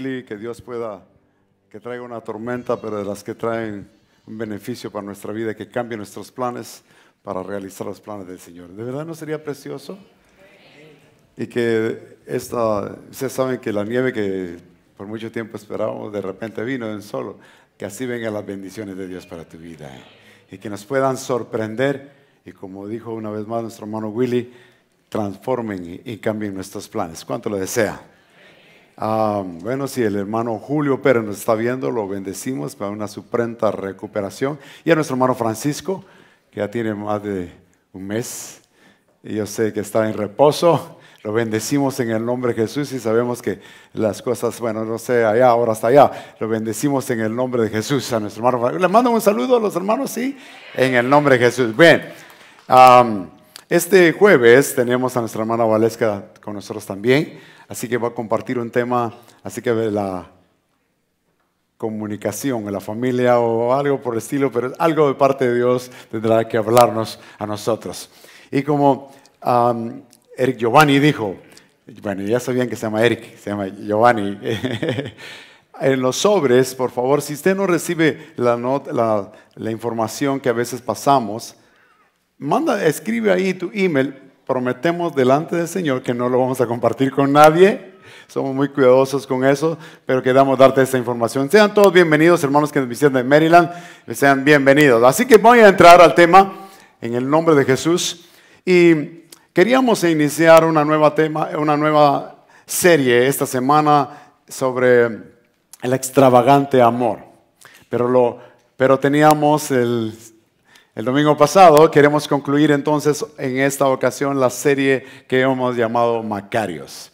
que Dios pueda, que traiga una tormenta, pero de las que traen un beneficio para nuestra vida, que cambie nuestros planes para realizar los planes del Señor. ¿De verdad no sería precioso? Y que esta, ustedes saben que la nieve que por mucho tiempo esperábamos, de repente vino en solo, que así vengan las bendiciones de Dios para tu vida. ¿eh? Y que nos puedan sorprender, y como dijo una vez más nuestro hermano Willy, transformen y cambien nuestros planes. ¿Cuánto lo desea? Ah, bueno, si el hermano Julio Pérez nos está viendo, lo bendecimos para una suprenta recuperación. Y a nuestro hermano Francisco, que ya tiene más de un mes, y yo sé que está en reposo. Lo bendecimos en el nombre de Jesús y sabemos que las cosas, bueno, no sé, allá, ahora hasta allá. Lo bendecimos en el nombre de Jesús a nuestro hermano. Le mando un saludo a los hermanos, sí, en el nombre de Jesús. Bien, este jueves tenemos a nuestra hermana Valesca con nosotros también. Así que va a compartir un tema, así que de la comunicación en la familia o algo por el estilo, pero algo de parte de Dios tendrá que hablarnos a nosotros. Y como Eric Giovanni dijo, bueno, ya sabían que se llama Eric, se llama Giovanni. en los sobres, por favor, si usted no recibe la, la, la información que a veces pasamos, manda, escribe ahí tu email prometemos delante del Señor que no lo vamos a compartir con nadie. Somos muy cuidadosos con eso, pero queremos darte esta información. Sean todos bienvenidos, hermanos que nos visitan de Maryland, sean bienvenidos. Así que voy a entrar al tema en el nombre de Jesús. Y queríamos iniciar una nueva, tema, una nueva serie esta semana sobre el extravagante amor. Pero, lo, pero teníamos el el domingo pasado queremos concluir entonces en esta ocasión la serie que hemos llamado Macarios.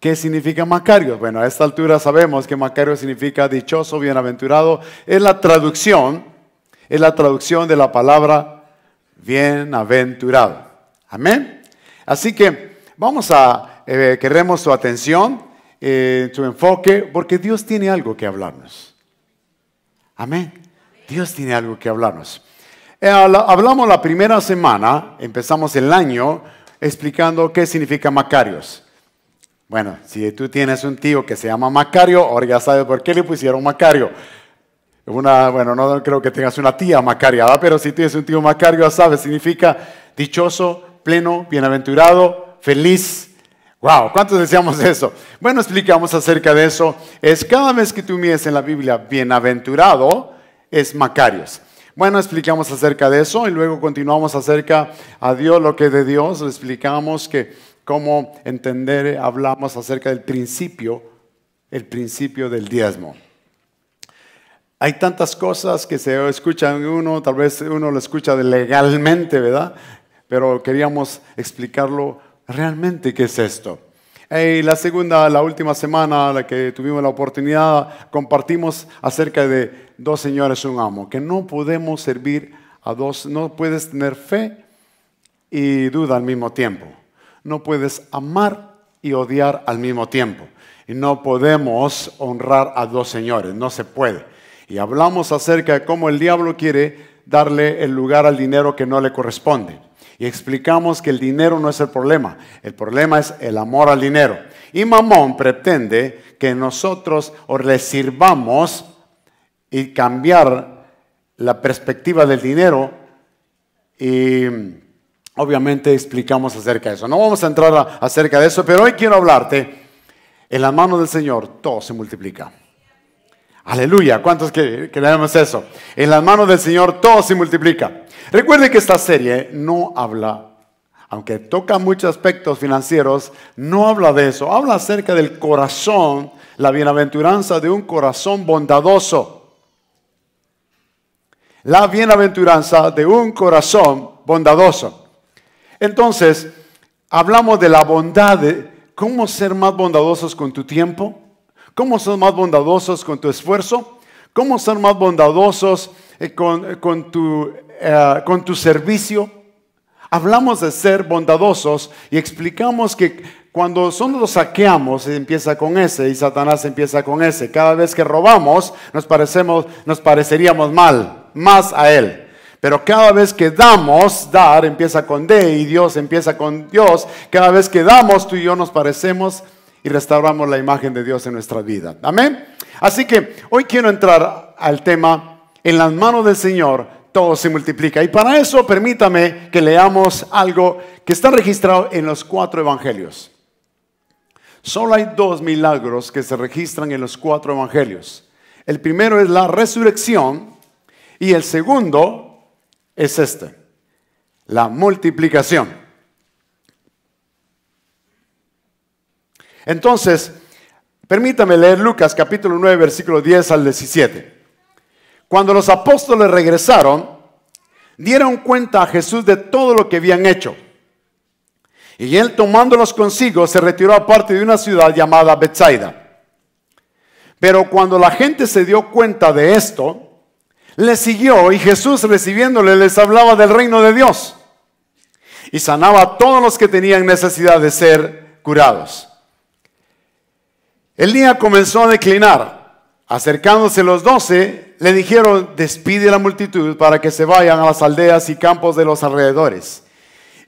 ¿Qué significa Macarios? Bueno, a esta altura sabemos que Macarios significa dichoso, bienaventurado. Es la traducción, es la traducción de la palabra bienaventurado. Amén. Así que vamos a, eh, queremos su atención, eh, su enfoque, porque Dios tiene algo que hablarnos. Amén. Dios tiene algo que hablarnos. Eh, hablamos la primera semana, empezamos el año explicando qué significa Macarios. Bueno, si tú tienes un tío que se llama Macario, ahora ya sabes por qué le pusieron Macario. bueno, no creo que tengas una tía Macariada pero si tienes un tío Macario, ya sabes, significa dichoso, pleno, bienaventurado, feliz. Wow, ¿cuántos decíamos eso? Bueno, explicamos acerca de eso. Es cada vez que tú mides en la Biblia bienaventurado, es Macarios. Bueno, explicamos acerca de eso y luego continuamos acerca a Dios, lo que de Dios, le explicamos que cómo entender, hablamos acerca del principio, el principio del diezmo. Hay tantas cosas que se escuchan uno, tal vez uno lo escucha legalmente, ¿verdad? Pero queríamos explicarlo realmente qué es esto la segunda, la última semana, la que tuvimos la oportunidad, compartimos acerca de dos señores, un amo, que no podemos servir a dos, no puedes tener fe y duda al mismo tiempo, no puedes amar y odiar al mismo tiempo, y no podemos honrar a dos señores, no se puede. Y hablamos acerca de cómo el diablo quiere darle el lugar al dinero que no le corresponde y explicamos que el dinero no es el problema, el problema es el amor al dinero. Y Mamón pretende que nosotros le sirvamos y cambiar la perspectiva del dinero y obviamente explicamos acerca de eso. No vamos a entrar acerca de eso, pero hoy quiero hablarte, en las manos del Señor todo se multiplica. Aleluya, ¿cuántos queremos eso? En las manos del Señor todo se multiplica. Recuerde que esta serie no habla, aunque toca muchos aspectos financieros, no habla de eso. Habla acerca del corazón, la bienaventuranza de un corazón bondadoso. La bienaventuranza de un corazón bondadoso. Entonces, hablamos de la bondad, cómo ser más bondadosos con tu tiempo, ¿Cómo ser más bondadosos con tu esfuerzo? ¿Cómo son más bondadosos eh, eh, con, tu, eh, con tu servicio? Hablamos de ser bondadosos y explicamos que cuando son saqueamos, empieza con ese y Satanás empieza con ese. Cada vez que robamos, nos, parecemos, nos pareceríamos mal, más a él. Pero cada vez que damos, dar empieza con de y Dios empieza con Dios. Cada vez que damos, tú y yo nos parecemos y restauramos la imagen de Dios en nuestra vida. Amén. Así que hoy quiero entrar al tema, en las manos del Señor todo se multiplica. Y para eso permítame que leamos algo que está registrado en los cuatro evangelios. Solo hay dos milagros que se registran en los cuatro evangelios. El primero es la resurrección y el segundo es este, la multiplicación. Entonces, permítame leer Lucas capítulo 9, versículo 10 al 17. Cuando los apóstoles regresaron, dieron cuenta a Jesús de todo lo que habían hecho. Y él tomándolos consigo se retiró a parte de una ciudad llamada Bethsaida. Pero cuando la gente se dio cuenta de esto, le siguió y Jesús recibiéndole les hablaba del reino de Dios y sanaba a todos los que tenían necesidad de ser curados. El día comenzó a declinar. Acercándose los doce, le dijeron, despide a la multitud para que se vayan a las aldeas y campos de los alrededores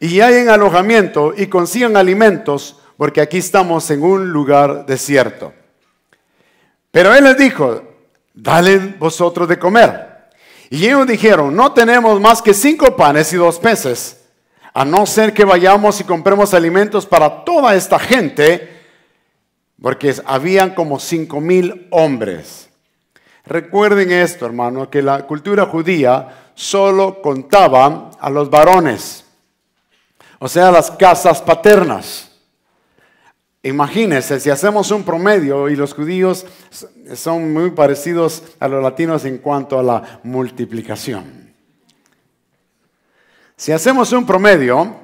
y hallen alojamiento y consigan alimentos, porque aquí estamos en un lugar desierto. Pero él les dijo, dale vosotros de comer. Y ellos dijeron, no tenemos más que cinco panes y dos peces, a no ser que vayamos y compremos alimentos para toda esta gente porque habían como cinco mil hombres. Recuerden esto, hermano, que la cultura judía solo contaba a los varones, o sea, las casas paternas. Imagínense, si hacemos un promedio y los judíos son muy parecidos a los latinos en cuanto a la multiplicación. Si hacemos un promedio,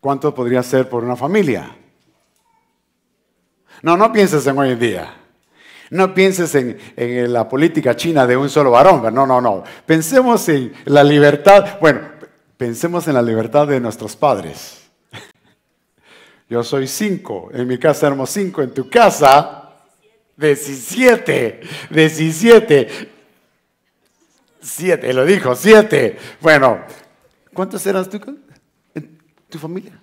¿cuánto podría ser por una familia? No, no pienses en hoy en día. No pienses en, la política china de un solo varón. No, no, no. Pensemos en la libertad. Bueno, pensemos en la libertad de nuestros padres. Yo soy cinco, en mi casa éramos cinco, en tu casa, 17, 17, 7, lo dijo, siete. Bueno, ¿cuántos eras tú en tu familia?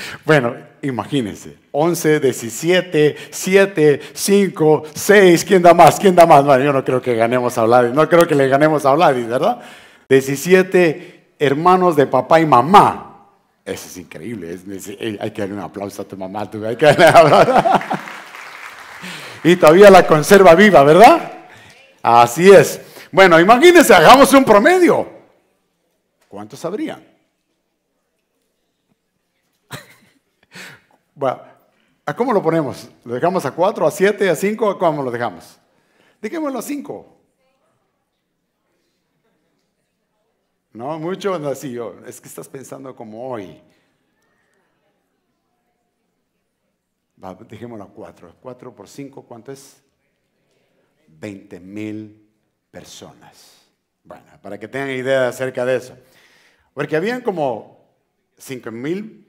Bueno, imagínense, 11, 17, 7, 5, 6, ¿quién da más? ¿Quién da más? Bueno, yo no creo que ganemos a Vladis, no creo que le ganemos a Vladis, ¿verdad? 17 hermanos de papá y mamá. Eso es increíble, eh, hay que darle un aplauso a tu mamá, hay que darle Y todavía la conserva viva, ¿verdad? Así es. Bueno, imagínense, hagamos un promedio. ¿Cuántos sabrían? Bueno, ¿a cómo lo ponemos? ¿Lo dejamos a cuatro, a siete, a cinco? cómo lo dejamos? Dejémoslo a cinco. No, mucho así, es que estás pensando como hoy. Va, dejémoslo a cuatro. Cuatro por cinco, ¿cuánto es? 20 mil personas. Bueno, para que tengan idea acerca de eso. Porque habían como cinco mil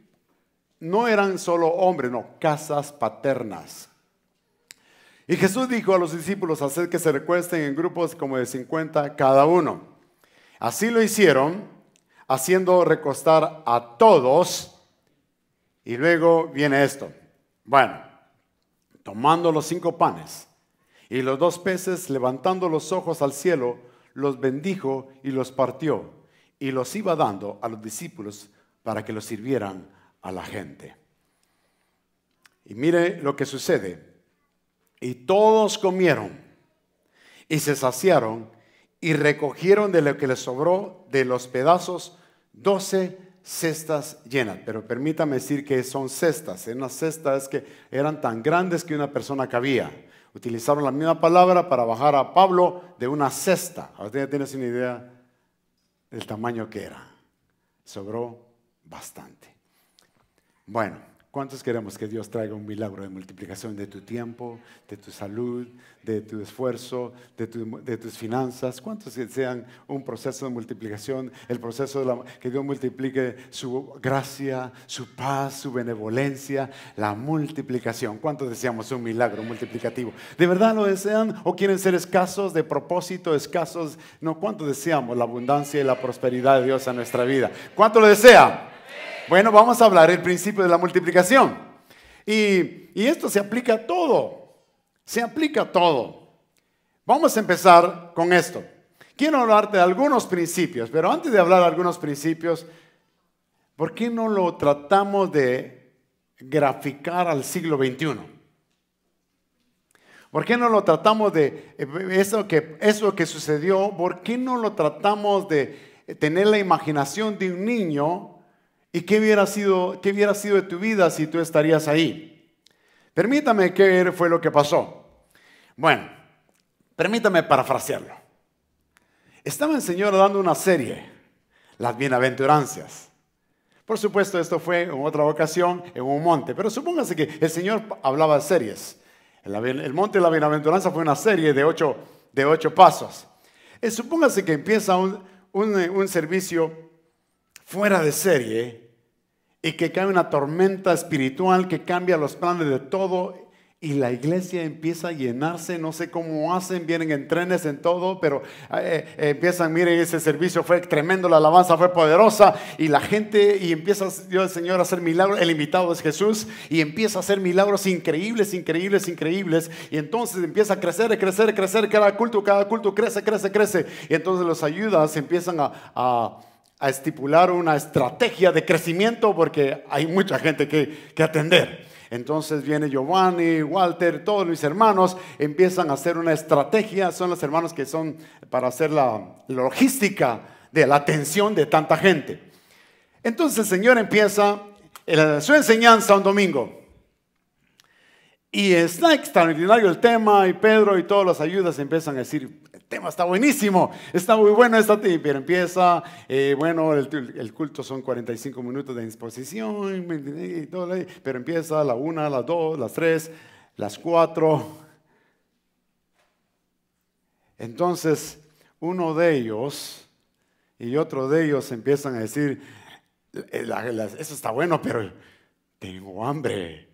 no eran solo hombres, no, casas paternas. Y Jesús dijo a los discípulos, hacer que se recuesten en grupos como de 50 cada uno. Así lo hicieron, haciendo recostar a todos. Y luego viene esto. Bueno, tomando los cinco panes y los dos peces, levantando los ojos al cielo, los bendijo y los partió. Y los iba dando a los discípulos para que los sirvieran a la gente. Y mire lo que sucede. Y todos comieron y se saciaron y recogieron de lo que les sobró de los pedazos doce cestas llenas. Pero permítame decir que son cestas. En una cestas es que eran tan grandes que una persona cabía. Utilizaron la misma palabra para bajar a Pablo de una cesta. Usted ya tienes una idea del tamaño que era. Sobró bastante. Bueno, ¿cuántos queremos que Dios traiga un milagro de multiplicación de tu tiempo, de tu salud, de tu esfuerzo, de, tus finanzas? ¿Cuántos desean un proceso de multiplicación, el proceso de que Dios multiplique su gracia, su paz, su benevolencia, la multiplicación? ¿Cuántos deseamos un milagro multiplicativo? ¿De verdad lo desean o quieren ser escasos de propósito, escasos? No, ¿cuántos deseamos la abundancia y la prosperidad de Dios en nuestra vida? ¿Cuánto lo desean? Bueno, vamos a hablar el principio de la multiplicación. Y, esto se aplica a todo. Se aplica a todo. Vamos a empezar con esto. Quiero hablarte de algunos principios, pero antes de hablar de algunos principios, ¿por qué no lo tratamos de graficar al siglo XXI? ¿Por qué no lo tratamos de eh, eso que, eso que sucedió? ¿Por qué no lo tratamos de tener la imaginación de un niño ¿Y qué hubiera sido, qué hubiera sido de tu vida si tú estarías ahí? Permítame qué fue lo que pasó. Bueno, permítame parafrasearlo. Estaba el Señor dando una serie, las bienaventurancias. Por supuesto, esto fue en otra ocasión, en un monte, pero supóngase que el Señor hablaba de series. El monte de la bienaventuranza fue una serie de ocho, de ocho pasos. Y eh, supóngase que empieza un, un, un servicio fuera de serie y que cae una tormenta espiritual que cambia los planes de todo y la iglesia empieza a llenarse, no sé cómo hacen, vienen en trenes, en todo, pero eh, eh, empiezan, miren, ese servicio fue tremendo, la alabanza fue poderosa, y la gente, y empieza Dios el Señor a hacer milagros, el invitado es Jesús, y empieza a hacer milagros increíbles, increíbles, increíbles, y entonces empieza a crecer, a crecer, a crecer, cada culto, cada culto crece, crece, crece, y entonces los ayudas empiezan a a estipular una estrategia de crecimiento porque hay mucha gente que, atender. Entonces viene Giovanni, Walter, todos mis hermanos empiezan a hacer una estrategia, son los hermanos que son para hacer la logística de la atención de tanta gente. Entonces el Señor empieza eh, su enseñanza un domingo. Y está extraordinario el tema y Pedro y todas las ayudas empiezan a decir, tema está buenísimo, está muy bueno esta pero empieza, eh, bueno, el, culto son 45 minutos de exposición, pero empieza la una, las dos, las tres, las cuatro. Entonces, uno de ellos y otro de ellos empiezan a decir, eh, eso está bueno, pero tengo hambre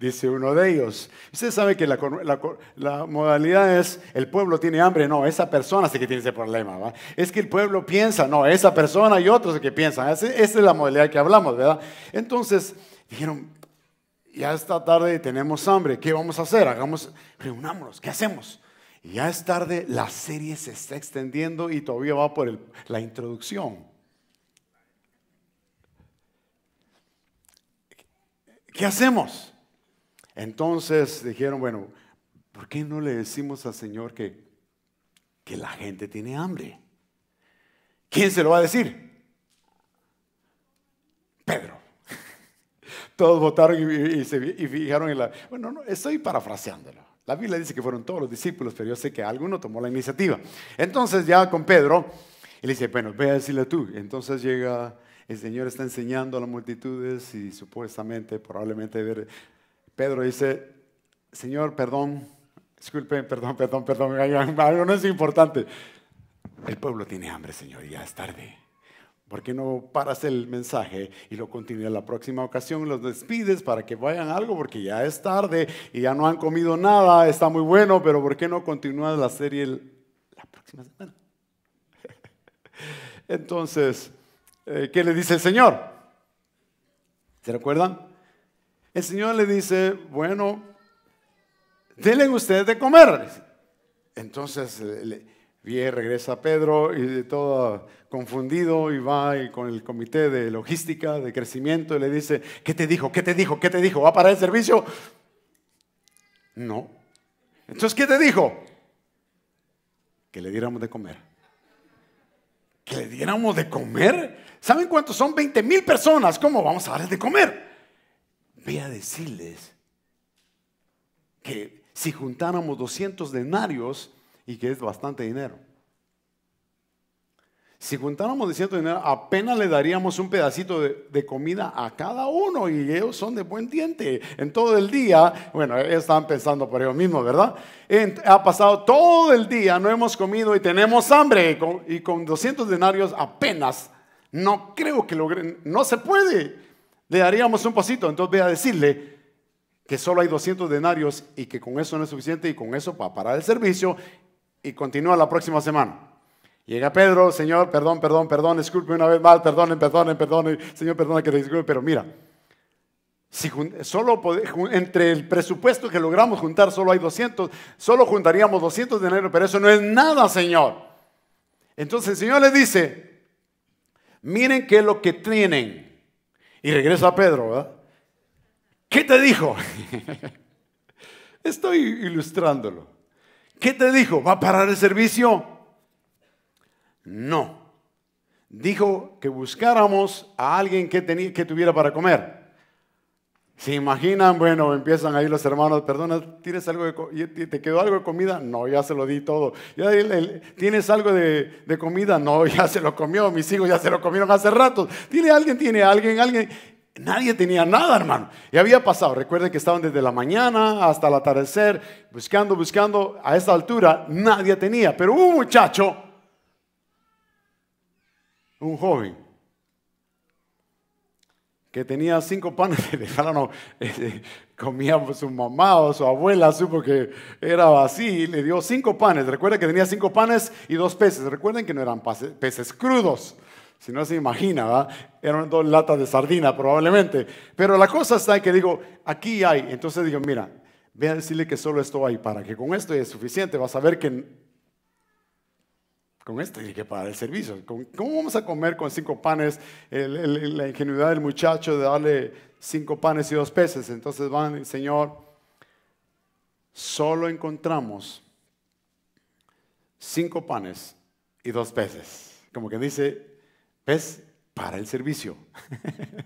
dice uno de ellos. Usted sabe que la, modalidad es, el pueblo tiene hambre, no, esa persona sí que tiene ese problema, Es que el pueblo piensa, no, esa persona y otros que piensan, esa, es la modalidad que hablamos, ¿verdad? Entonces dijeron, ya está tarde y tenemos hambre, ¿qué vamos a hacer? Hagamos, reunámonos, ¿qué hacemos? ya es tarde, la serie se está extendiendo y todavía va por la introducción. ¿Qué hacemos? Entonces dijeron, bueno, ¿por qué no le decimos al Señor que, que la gente tiene hambre? ¿Quién se lo va a decir? Pedro. Todos votaron y, se fijaron en la... Bueno, no, estoy parafraseándolo. La Biblia dice que fueron todos los discípulos, pero yo sé que alguno tomó la iniciativa. Entonces ya con Pedro, él dice, bueno, ve a decirle tú. Entonces llega, el Señor está enseñando a las multitudes y supuestamente, probablemente, Pedro dice, Señor, perdón, disculpe, perdón, perdón, perdón, no es importante. El pueblo tiene hambre, Señor, y ya es tarde. ¿Por qué no paras el mensaje y lo continúas la próxima ocasión? Los despides para que vayan algo porque ya es tarde y ya no han comido nada, está muy bueno, pero ¿por qué no continúas la serie la próxima semana? Entonces, eh, ¿qué le dice el Señor? ¿Se recuerdan? El Señor le dice, bueno, denle ustedes de comer. Entonces Bien, regresa Pedro y todo confundido y va con el comité de logística, de crecimiento, y le dice, ¿qué te dijo? ¿Qué te dijo? ¿Qué te dijo? ¿Va para el servicio? No. Entonces, ¿qué te dijo? Que le diéramos de comer. ¿Que le diéramos de comer? ¿Saben cuántos son? 20 mil personas. ¿Cómo vamos a darles de comer? Voy a decirles que si juntáramos 200 denarios, y que es bastante dinero, si juntáramos 200 denarios, apenas le daríamos un pedacito de, comida a cada uno, y ellos son de buen diente. En todo el día, bueno, ellos estaban pensando por ellos mismos, ¿verdad? ha pasado todo el día, no hemos comido y tenemos hambre, y con, y con 200 denarios apenas, no creo que logren, no se puede le daríamos un pasito. Entonces voy a decirle que solo hay 200 denarios y que con eso no es suficiente y con eso para parar el servicio y continúa la próxima semana. Llega Pedro, Señor, perdón, perdón, perdón, disculpe una vez más, perdonen, perdonen, perdonen, Señor, perdona que te disculpe, pero mira, si solo entre el presupuesto que logramos juntar solo hay 200, solo juntaríamos 200 denarios, pero eso no es nada, Señor. Entonces el Señor le dice, miren qué es lo que tienen. Y regresa Pedro, ¿verdad? ¿Qué te dijo? Estoy ilustrándolo. ¿Qué te dijo? ¿Va a parar el servicio? No. Dijo que buscáramos a alguien que, tenía, que tuviera para comer. ¿Se imaginan? Bueno, empiezan ahí los hermanos, perdona, ¿tienes algo de ¿te quedó algo de comida? No, ya se lo di todo. ¿Tienes algo de, comida? No, ya se lo comió, mis hijos ya se lo comieron hace rato. ¿Tiene alguien? ¿Tiene alguien? ¿Alguien? Nadie tenía nada, hermano. Y había pasado, recuerden que estaban desde la mañana hasta el atardecer, buscando, buscando. A esta altura nadie tenía, pero un muchacho, un joven, que tenía cinco panes de pan, eh, comía su mamá o su abuela, supo que era así, le dio cinco panes. Recuerda que tenía cinco panes y dos peces. Recuerden que no eran peces crudos, si no se imagina, eran dos latas de sardina probablemente. Pero la cosa está que digo, aquí hay. Entonces digo, mira, voy a decirle que solo esto hay, para que con esto es suficiente, vas a ver que con esto y que para el servicio. ¿Cómo vamos a comer con cinco panes? la ingenuidad del muchacho de darle cinco panes y dos peces. Entonces van, Señor, solo encontramos cinco panes y dos peces. Como que dice, pez Para el servicio.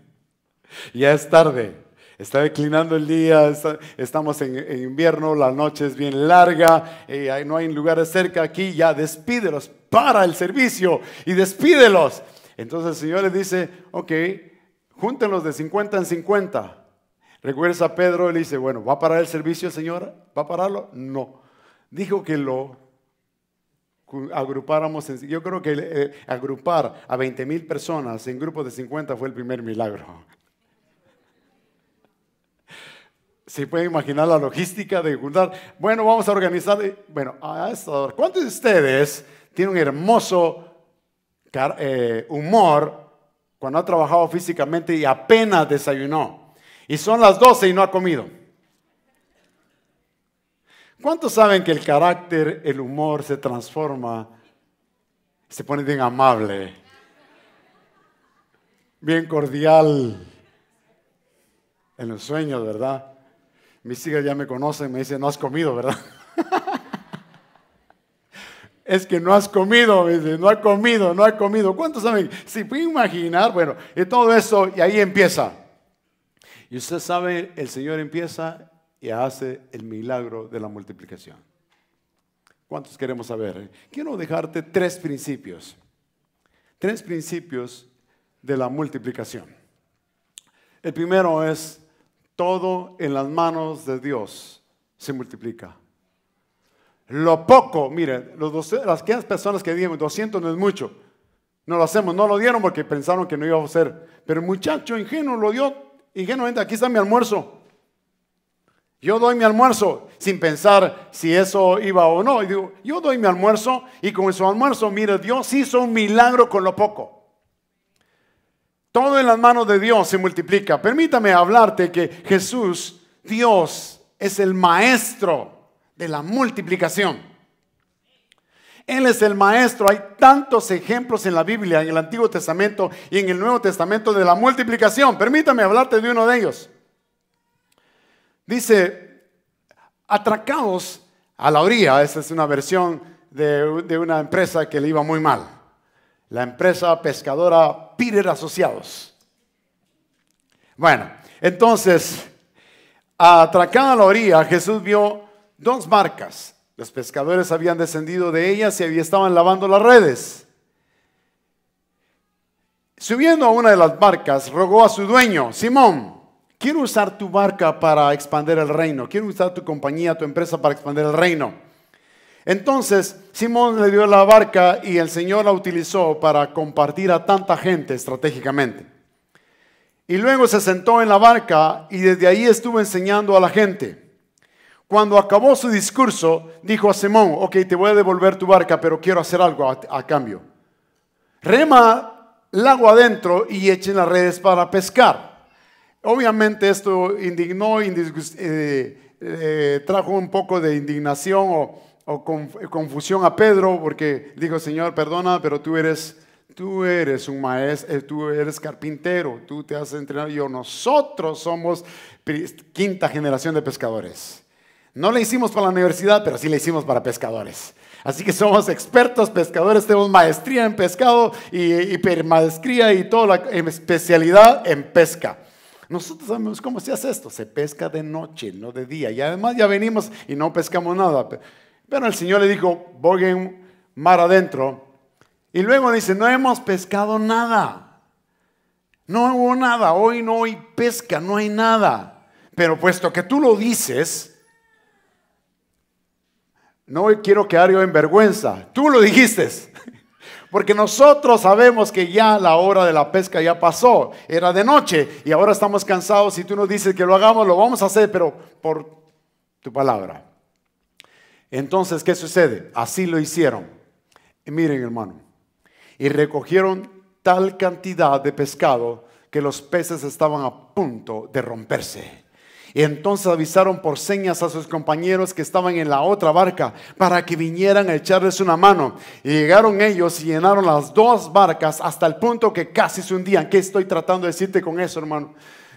ya es tarde. Está declinando el día, estamos en, invierno, la noche es bien larga, eh, no hay lugares cerca aquí, ya despídelos, para el servicio y despídelos. Entonces el Señor le dice, ok, júntenlos de 50 en 50. Recuerda a Pedro le dice, bueno, ¿va a parar el servicio, Señor? ¿Va a pararlo? No. Dijo que lo agrupáramos, en, yo creo que eh, agrupar a 20 mil personas en grupos de 50 fue el primer milagro se puede imaginar la logística de juntar, bueno, vamos a organizar, eh, bueno, hora. ¿cuántos de ustedes tienen un hermoso eh, humor cuando ha trabajado físicamente y apenas desayunó? Y son las 12 y no ha comido. ¿Cuántos saben que el carácter, el humor se transforma, se pone bien amable, bien cordial en los sueños, verdad? Mis hijas ya me conocen, me dice, no has comido, ¿verdad? es que no has comido, no ha comido, no ha comido. ¿Cuántos saben? Si pueden imaginar, bueno, y todo eso, y ahí empieza. Y usted sabe, el Señor empieza y hace el milagro de la multiplicación. ¿Cuántos queremos saber? Eh? Quiero dejarte tres principios. Tres principios de la multiplicación. El primero es todo en las manos de Dios se multiplica. Lo poco, mire, los las personas que dieron, 200 no es mucho. No lo hacemos, no lo dieron porque pensaron que no iba a ser. Pero el muchacho ingenuo lo dio, ingenuamente, aquí está mi almuerzo. Yo doy mi almuerzo sin pensar si eso iba o no. Y digo, yo doy mi almuerzo y con su almuerzo, mire, Dios hizo un milagro con lo poco. Todo en las manos de Dios se multiplica. Permítame hablarte que Jesús, Dios, es el maestro de la multiplicación. Él es el maestro. Hay tantos ejemplos en la Biblia, en el Antiguo Testamento y en el Nuevo Testamento de la multiplicación. Permítame hablarte de uno de ellos. Dice, atracados a la orilla. Esa es una versión de, de una empresa que le iba muy mal. La empresa pescadora Peter Asociados. Bueno, entonces, atracada la orilla, Jesús vio dos barcas. Los pescadores habían descendido de ellas y estaban lavando las redes. Subiendo a una de las barcas, rogó a su dueño, Simón, quiero usar tu barca para expandir el reino, quiero usar tu compañía, tu empresa para expandir el reino. Entonces Simón le dio la barca y el Señor la utilizó para compartir a tanta gente estratégicamente. Y luego se sentó en la barca y desde ahí estuvo enseñando a la gente. Cuando acabó su discurso, dijo a Simón, ok, te voy a devolver tu barca, pero quiero hacer algo a, cambio. Rema el agua adentro y echen las redes para pescar. Obviamente esto indignó, eh, eh, trajo un poco de indignación o o eh, confusión a Pedro porque dijo, Señor, perdona, pero tú eres, tú eres un maestro, eh, tú eres carpintero, tú te has entrenado. Yo, nosotros somos quinta generación de pescadores. No le hicimos para la universidad, pero sí le hicimos para pescadores. Así que somos expertos pescadores, tenemos maestría en pescado y, y maestría y toda la em-, especialidad en pesca. Nosotros sabemos cómo se hace esto, se pesca de noche, no de día. Y además ya venimos y no pescamos nada. Pero el Señor le dijo, boguen mar adentro. Y luego dice, no hemos pescado nada. No hubo nada, hoy no hay pesca, no hay nada. Pero puesto que tú lo dices, no quiero quedar yo en vergüenza. Tú lo dijiste. Porque nosotros sabemos que ya la hora de la pesca ya pasó, era de noche y ahora estamos cansados. Y tú nos dices que lo hagamos, lo vamos a hacer, pero por tu palabra. Entonces, ¿qué sucede? Así lo hicieron. miren, hermano. Y recogieron tal cantidad de pescado que los peces estaban a punto de romperse. Y entonces avisaron por señas a sus compañeros que estaban en la otra barca para que vinieran a echarles una mano. Y llegaron ellos y llenaron las dos barcas hasta el punto que casi se hundían. ¿Qué estoy tratando de decirte con eso, hermano?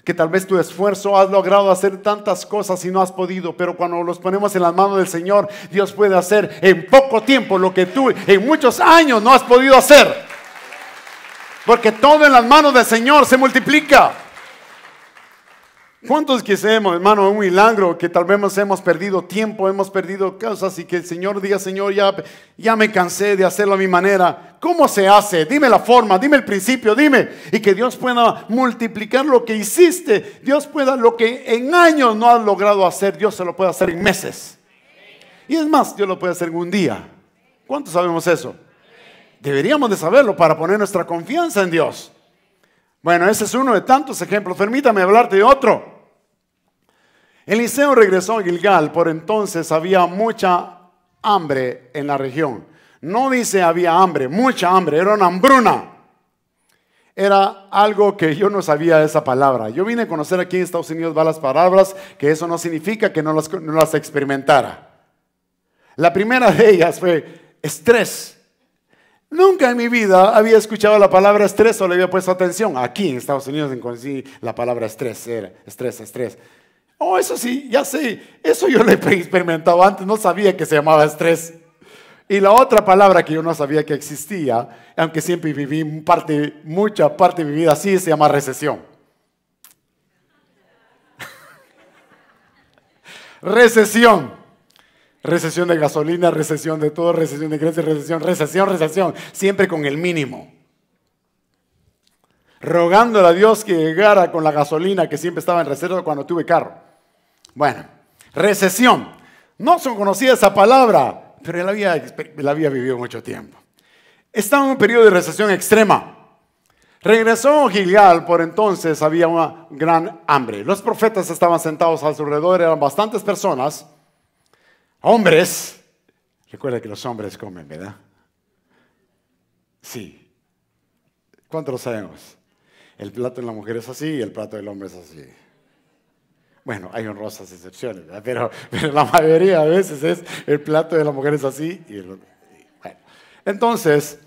que tal vez tu esfuerzo has logrado hacer tantas cosas y no has podido, pero cuando los ponemos en las manos del Señor, Dios puede hacer en poco tiempo lo que tú en muchos años no has podido hacer. Porque todo en las manos del Señor se multiplica. ¿Cuántos quisemos, hermano, un milagro que tal vez hemos perdido tiempo, hemos perdido cosas y que el Señor diga, Señor, ya, ya me cansé de hacerlo a mi manera? ¿Cómo se hace? Dime la forma, dime el principio, dime. Y que Dios pueda multiplicar lo que hiciste. Dios pueda lo que en años no has logrado hacer, Dios se lo puede hacer en meses. Y es más, Dios lo puede hacer en un día. ¿Cuántos sabemos eso? Deberíamos de saberlo para poner nuestra confianza en Dios. Bueno, ese es uno de tantos ejemplos. Permítame hablarte de otro. Eliseo regresó a Gilgal, por entonces había mucha hambre en la región. No dice había hambre, mucha hambre, era una hambruna. Era algo que yo no sabía esa palabra. Yo vine a conocer aquí en Estados Unidos varias palabras, que eso no significa que no las, no experimentara. La primera de ellas fue estrés. Nunca en mi vida había escuchado la palabra estrés o le había puesto atención. Aquí en Estados Unidos conocí la palabra estrés, era estrés, estrés. Oh, eso sí, ya sé, eso yo lo he experimentado antes, no sabía que se llamaba estrés. Y la otra palabra que yo no sabía que existía, aunque siempre viví parte, mucha parte de mi vida así, se llama recesión. recesión. Recesión de gasolina, recesión de todo, recesión de crédito, recesión, recesión, recesión. Siempre con el mínimo. Rogándole a Dios que llegara con la gasolina que siempre estaba en reserva cuando tuve carro. Bueno, recesión. No son conocida esa palabra, pero la había, había vivido mucho tiempo. Estaba en un periodo de recesión extrema. Regresó Gilgal, por entonces había una gran hambre. Los profetas estaban sentados a su alrededor, eran bastantes personas, hombres. Recuerda que los hombres comen, ¿verdad? Sí. ¿Cuánto lo sabemos? El plato de la mujer es así y el plato del hombre es así. Bueno, hay honrosas excepciones, Pero, la mayoría a veces es el plato de la mujer así. Y Entonces,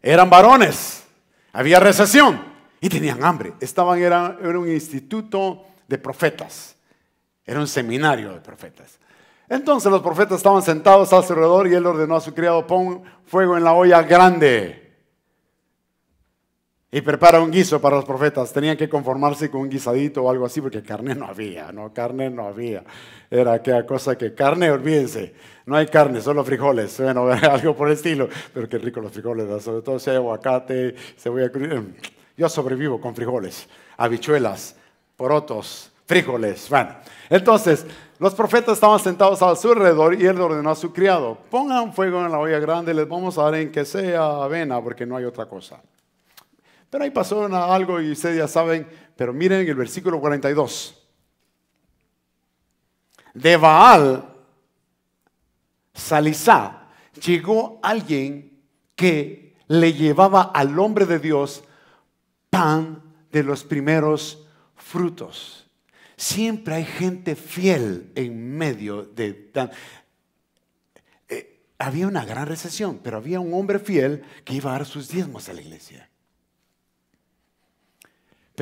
eran varones, había recesión y tenían hambre. Estaban, era, era un instituto de profetas, era un seminario de profetas. Entonces los profetas estaban sentados alrededor y él ordenó a su criado, pon fuego en la olla grande y prepara un guiso para los profetas. Tenían que conformarse con un guisadito o algo así, porque carne no había, ¿no? Carne no había. Era aquella cosa que carne, olvídense, no hay carne, solo frijoles, bueno, algo por el estilo, pero qué rico los frijoles, sobre todo si hay aguacate, voy a. Em, yo sobrevivo con frijoles, habichuelas, porotos, frijoles. Bueno, entonces los profetas estaban sentados a su alrededor y él ordenó a su criado, pongan fuego en la olla grande, les vamos a dar en que sea avena, porque no hay otra cosa. Pero ahí pasó algo y ustedes ya saben, pero miren el versículo 42. De Baal, Salisá, llegó alguien que le llevaba al hombre de Dios pan de los primeros frutos. Siempre hay gente fiel en medio de... Eh, había una gran recesión, pero había un hombre fiel que iba a dar sus diezmos a la iglesia.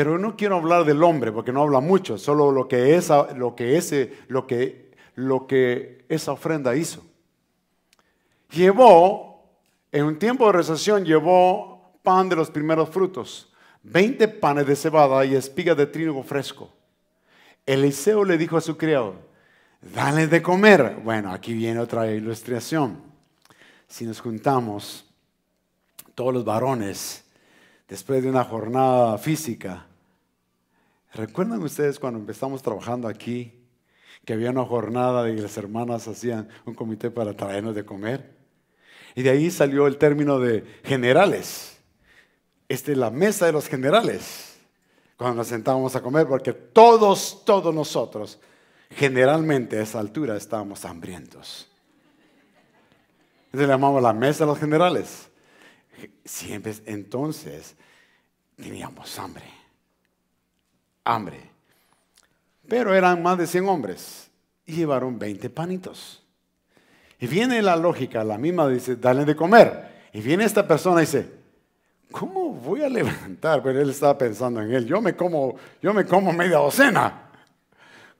Pero no quiero hablar del hombre, porque no habla mucho, solo lo que, esa, lo que, ese, lo que, lo que esa ofrenda hizo. Llevó, en un tiempo de recesión, llevó pan de los primeros frutos, 20 panes de cebada y espigas de trigo fresco. Eliseo le dijo a su criado, dale de comer. Bueno, aquí viene otra ilustración. Si nos juntamos, todos los varones, después de una jornada física, ¿Recuerdan ustedes cuando empezamos trabajando aquí que había una jornada y las hermanas hacían un comité para traernos de comer? Y de ahí salió el término de generales. Este, la mesa de los generales, cuando nos sentábamos a comer, porque todos, todos nosotros, generalmente a esa altura estábamos hambrientos. Entonces le llamamos la mesa de los generales. Siempre entonces teníamos hambre hambre. Pero eran más de 100 hombres y llevaron 20 panitos. Y viene la lógica, la misma dice, dale de comer. Y viene esta persona y dice, ¿cómo voy a levantar? Pero él estaba pensando en él, yo me como, yo me como media docena.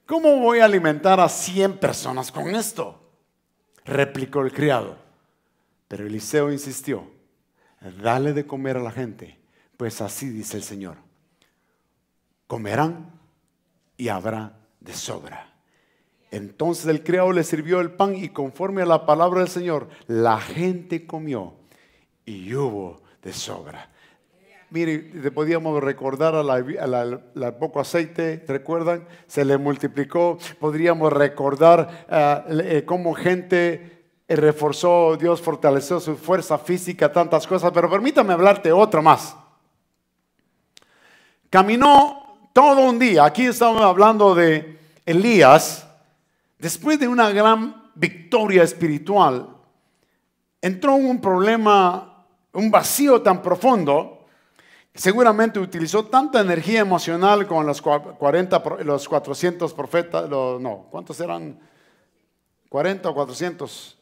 ¿Cómo voy a alimentar a 100 personas con esto? Replicó el criado. Pero Eliseo insistió, dale de comer a la gente, pues así dice el Señor comerán y habrá de sobra. Entonces el criado le sirvió el pan y conforme a la palabra del Señor, la gente comió y hubo de sobra. Mire, te podíamos recordar a la, poco aceite, ¿recuerdan? Se le multiplicó. Podríamos recordar ah, eh, cómo gente eh, reforzó, Dios fortaleció su fuerza física, tantas cosas. Pero permítame hablarte otra más. Caminó todo un día. Aquí estamos hablando de Elías, después de una gran victoria espiritual, entró un problema, un vacío tan profundo, seguramente utilizó tanta energía emocional con los, 40, los 400 profetas, no, ¿cuántos eran? 40 o 400.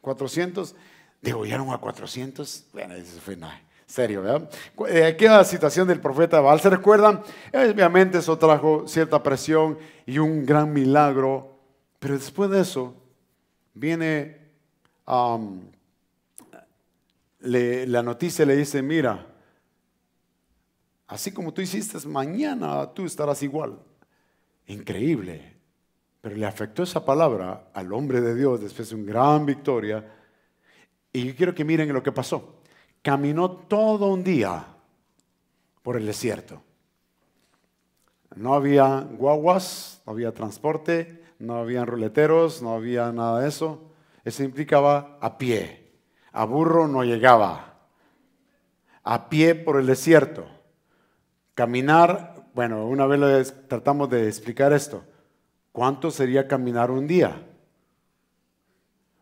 400. no a 400. Bueno, eso fue nada serio, ¿verdad? Eh, la situación del profeta Baal, ¿se recuerdan? Eh, obviamente eso trajo cierta presión y un gran milagro, pero después de eso viene la noticia, le dice, mira, así como tú hiciste, mañana tú estarás igual. Increíble. Pero le afectó esa palabra al hombre de Dios después de una gran victoria. Y yo quiero que miren lo que pasó caminó todo un día por el desierto. No había guaguas, no había transporte, no había ruleteros, no había nada de eso. Eso implicaba a pie. A burro no llegaba. A pie por el desierto. Caminar, bueno, una vez tratamos de explicar esto. ¿Cuánto sería caminar un día?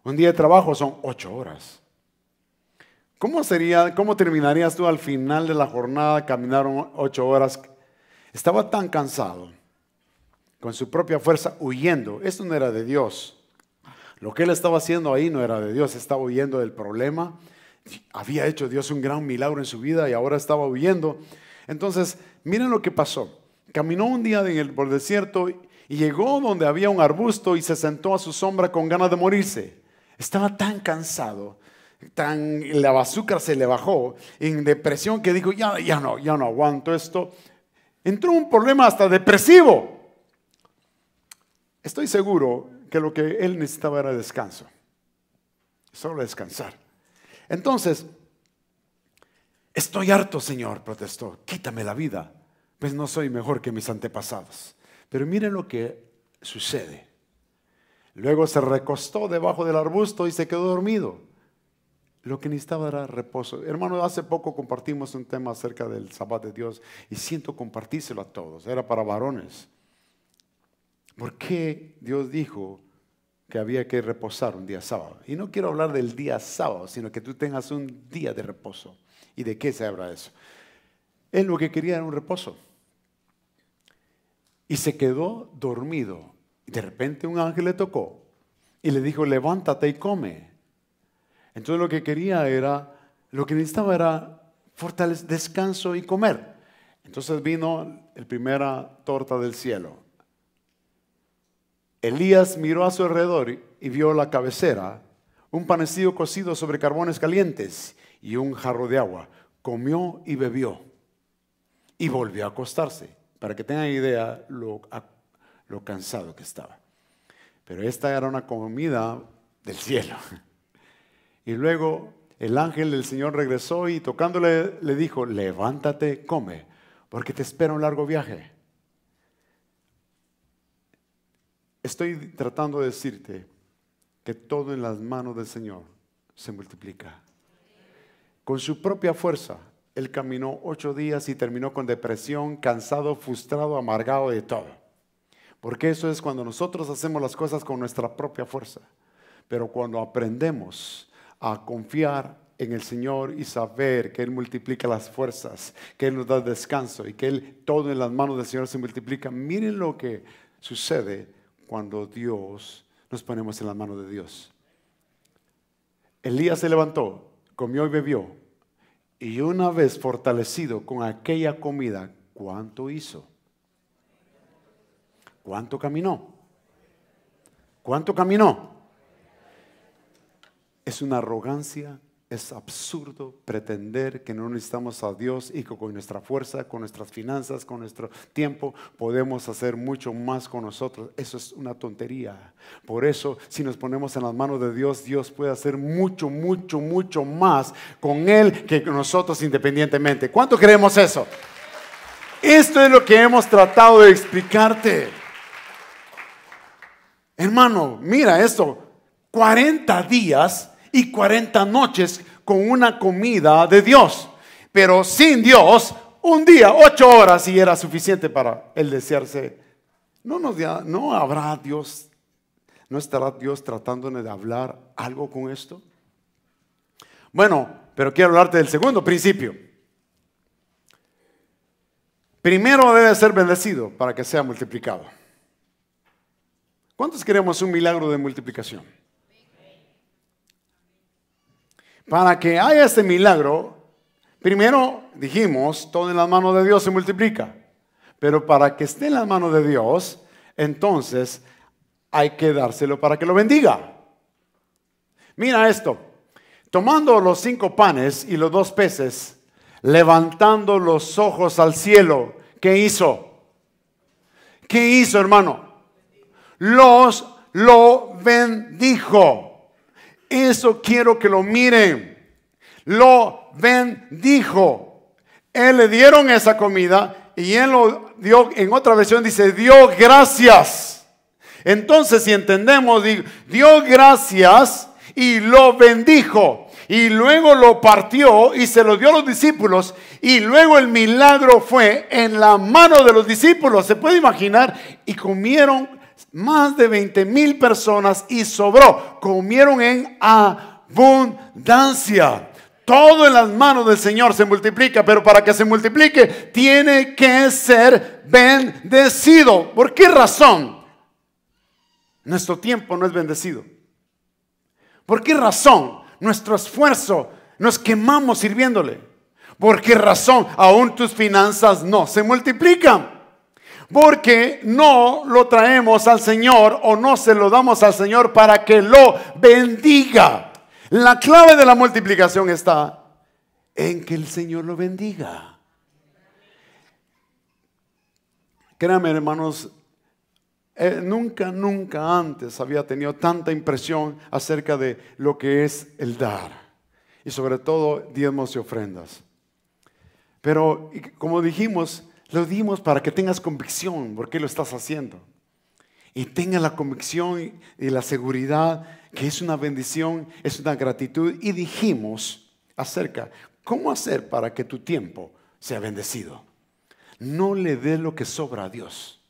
Un día de trabajo son ocho horas. ¿Cómo, sería, ¿Cómo terminarías tú al final de la jornada? Caminaron ocho horas. Estaba tan cansado, con su propia fuerza, huyendo. Esto no era de Dios. Lo que él estaba haciendo ahí no era de Dios, estaba huyendo del problema. Había hecho Dios un gran milagro en su vida y ahora estaba huyendo. Entonces, miren lo que pasó. Caminó un día en por el desierto y llegó donde había un arbusto y se sentó a su sombra con ganas de morirse. Estaba tan cansado tan la azúcar se le bajó en depresión que dijo, ya, ya no, ya no aguanto esto. Entró un problema hasta depresivo. Estoy seguro que lo que él necesitaba era descanso. Solo descansar. Entonces, estoy harto, Señor, protestó. Quítame la vida, pues no soy mejor que mis antepasados. Pero miren lo que sucede. Luego se recostó debajo del arbusto y se quedó dormido. Lo que necesitaba era reposo. Hermano, hace poco compartimos un tema acerca del Sábado de Dios y siento compartírselo a todos. Era para varones. ¿Por qué Dios dijo que había que reposar un día sábado? Y no quiero hablar del día sábado, sino que tú tengas un día de reposo. ¿Y de qué se habla eso? Él lo que quería era un reposo. Y se quedó dormido. Y de repente un ángel le tocó y le dijo, levántate y come. Entonces lo que quería era, lo que necesitaba era fortalecer, descanso y comer. Entonces vino la primera torta del cielo. Elías miró a su alrededor y vio la cabecera, un panecillo cocido sobre carbones calientes y un jarro de agua. Comió y bebió y volvió a acostarse, para que tengan idea lo cansado que estaba. Pero esta era una comida del cielo. Y luego el ángel del Señor regresó y tocándole le dijo, levántate, come, porque te espera un largo viaje. Estoy tratando de decirte que todo en las manos del Señor se multiplica. Con su propia fuerza, él caminó ocho días y terminó con depresión, cansado, frustrado, amargado de todo. Porque eso es cuando nosotros hacemos las cosas con nuestra propia fuerza. Pero cuando aprendemos a confiar en el Señor y saber que Él multiplica las fuerzas, que Él nos da descanso y que Él todo en las manos del Señor se multiplica. Miren lo que sucede cuando Dios nos ponemos en las manos de Dios. Elías se levantó, comió y bebió, y una vez fortalecido con aquella comida, ¿cuánto hizo? ¿Cuánto caminó? ¿Cuánto caminó? Es una arrogancia, es absurdo pretender que no necesitamos a Dios y que con nuestra fuerza, con nuestras finanzas, con nuestro tiempo podemos hacer mucho más con nosotros. Eso es una tontería. Por eso, si nos ponemos en las manos de Dios, Dios puede hacer mucho, mucho, mucho más con Él que con nosotros independientemente. ¿Cuánto creemos eso? Esto es lo que hemos tratado de explicarte. Hermano, mira esto. 40 días y 40 noches con una comida de Dios. Pero sin Dios, un día, ocho horas, y era suficiente para el desearse. No, nos, no habrá Dios, no estará Dios tratándonos de hablar algo con esto. Bueno, pero quiero hablarte del segundo principio. Primero debe ser bendecido para que sea multiplicado. ¿Cuántos queremos un milagro de multiplicación? Para que haya este milagro, primero dijimos, todo en las manos de Dios se multiplica. Pero para que esté en las manos de Dios, entonces hay que dárselo para que lo bendiga. Mira esto, tomando los cinco panes y los dos peces, levantando los ojos al cielo, ¿qué hizo? ¿Qué hizo, hermano? Los lo bendijo. Eso quiero que lo miren. Lo bendijo. Él le dieron esa comida y él lo dio, en otra versión dice, dio gracias. Entonces, si entendemos, dio gracias y lo bendijo y luego lo partió y se lo dio a los discípulos y luego el milagro fue en la mano de los discípulos, se puede imaginar, y comieron más de 20 mil personas y sobró. Comieron en abundancia. Todo en las manos del Señor se multiplica, pero para que se multiplique tiene que ser bendecido. ¿Por qué razón? Nuestro tiempo no es bendecido. ¿Por qué razón? Nuestro esfuerzo nos quemamos sirviéndole. ¿Por qué razón? Aún tus finanzas no se multiplican. Porque no lo traemos al Señor o no se lo damos al Señor para que lo bendiga. La clave de la multiplicación está en que el Señor lo bendiga. Créanme, hermanos, eh, nunca, nunca antes había tenido tanta impresión acerca de lo que es el dar. Y sobre todo diezmos y ofrendas. Pero como dijimos, lo dimos para que tengas convicción por qué lo estás haciendo. Y tenga la convicción y la seguridad que es una bendición, es una gratitud. Y dijimos acerca, ¿cómo hacer para que tu tiempo sea bendecido? No le dé lo que sobra a Dios.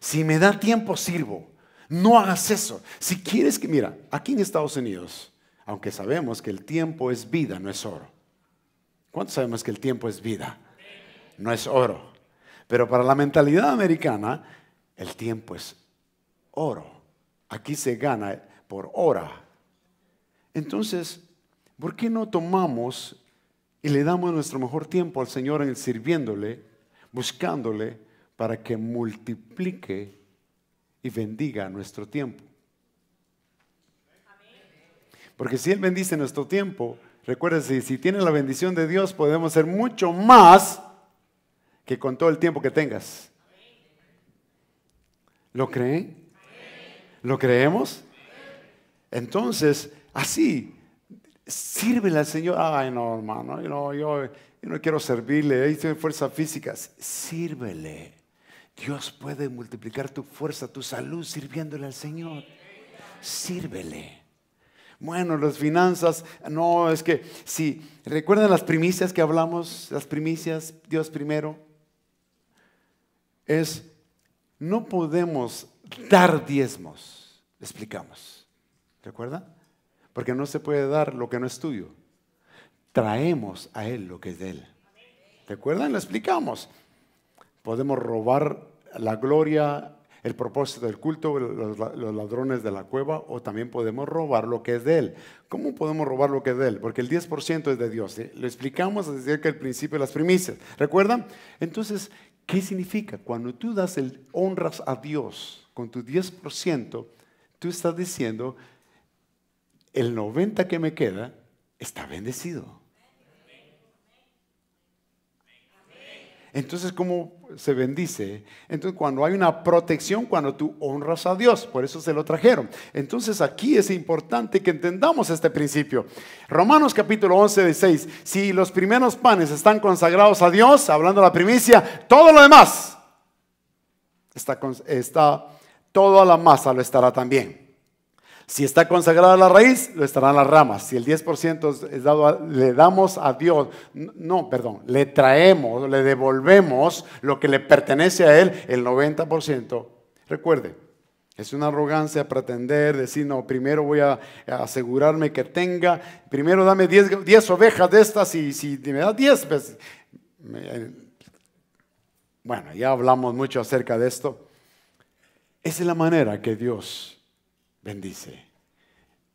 Si me da tiempo, sirvo. No hagas eso. Si quieres que, mira, aquí en Estados Unidos, aunque sabemos que el tiempo es vida, no es oro. ¿Cuántos sabemos que el tiempo es vida? no es oro. Pero para la mentalidad americana, el tiempo es oro. Aquí se gana por hora. Entonces, ¿por qué no tomamos y le damos nuestro mejor tiempo al Señor en sirviéndole, buscándole para que multiplique y bendiga nuestro tiempo? Porque si Él bendice nuestro tiempo, recuérdese, si tiene la bendición de Dios, podemos ser mucho más con todo el tiempo que tengas. ¿Lo creen? ¿Lo creemos? Entonces, así, sírvele al Señor. Ay, no, hermano, yo no, yo, no quiero servirle, ahí tiene fuerzas físicas. Sírvele. Dios puede multiplicar tu fuerza, tu salud sirviéndole al Señor. Sírvele. Bueno, las finanzas, no, es que si recuerdan las primicias que hablamos, las primicias, Dios primero, es no podemos dar diezmos, explicamos. ¿Recuerda? Porque no se puede dar lo que no es tuyo. Traemos a Él lo que es de Él. ¿Recuerdan? Lo explicamos. Podemos robar la gloria, el propósito del culto, los ladrones de la cueva, o también podemos robar lo que es de Él. ¿Cómo podemos robar lo que es de Él? Porque el 10% es de Dios. ¿eh? Lo explicamos desde que el principio de las primicias. ¿Recuerdan? Entonces, ¿Qué significa? Cuando tú das el honras a Dios con tu 10%, tú estás diciendo, el 90 que me queda está bendecido. Entonces, ¿cómo se bendice? Entonces, cuando hay una protección, cuando tú honras a Dios, por eso se lo trajeron. Entonces, aquí es importante que entendamos este principio. Romanos capítulo 11, de 6. Si los primeros panes están consagrados a Dios, hablando de la primicia, todo lo demás está, está toda la masa lo estará también. Si está consagrada la raíz, lo estarán las ramas. Si el 10% es dado le damos a Dios, no, perdón, le traemos, le devolvemos lo que le pertenece a Él, el 90%. Recuerde, es una arrogancia pretender decir, no, primero voy a asegurarme que tenga, primero dame 10, ovejas de estas y si me da 10, pues... Eh, bueno, ya hablamos mucho acerca de esto. Esa es la manera que Dios bendice.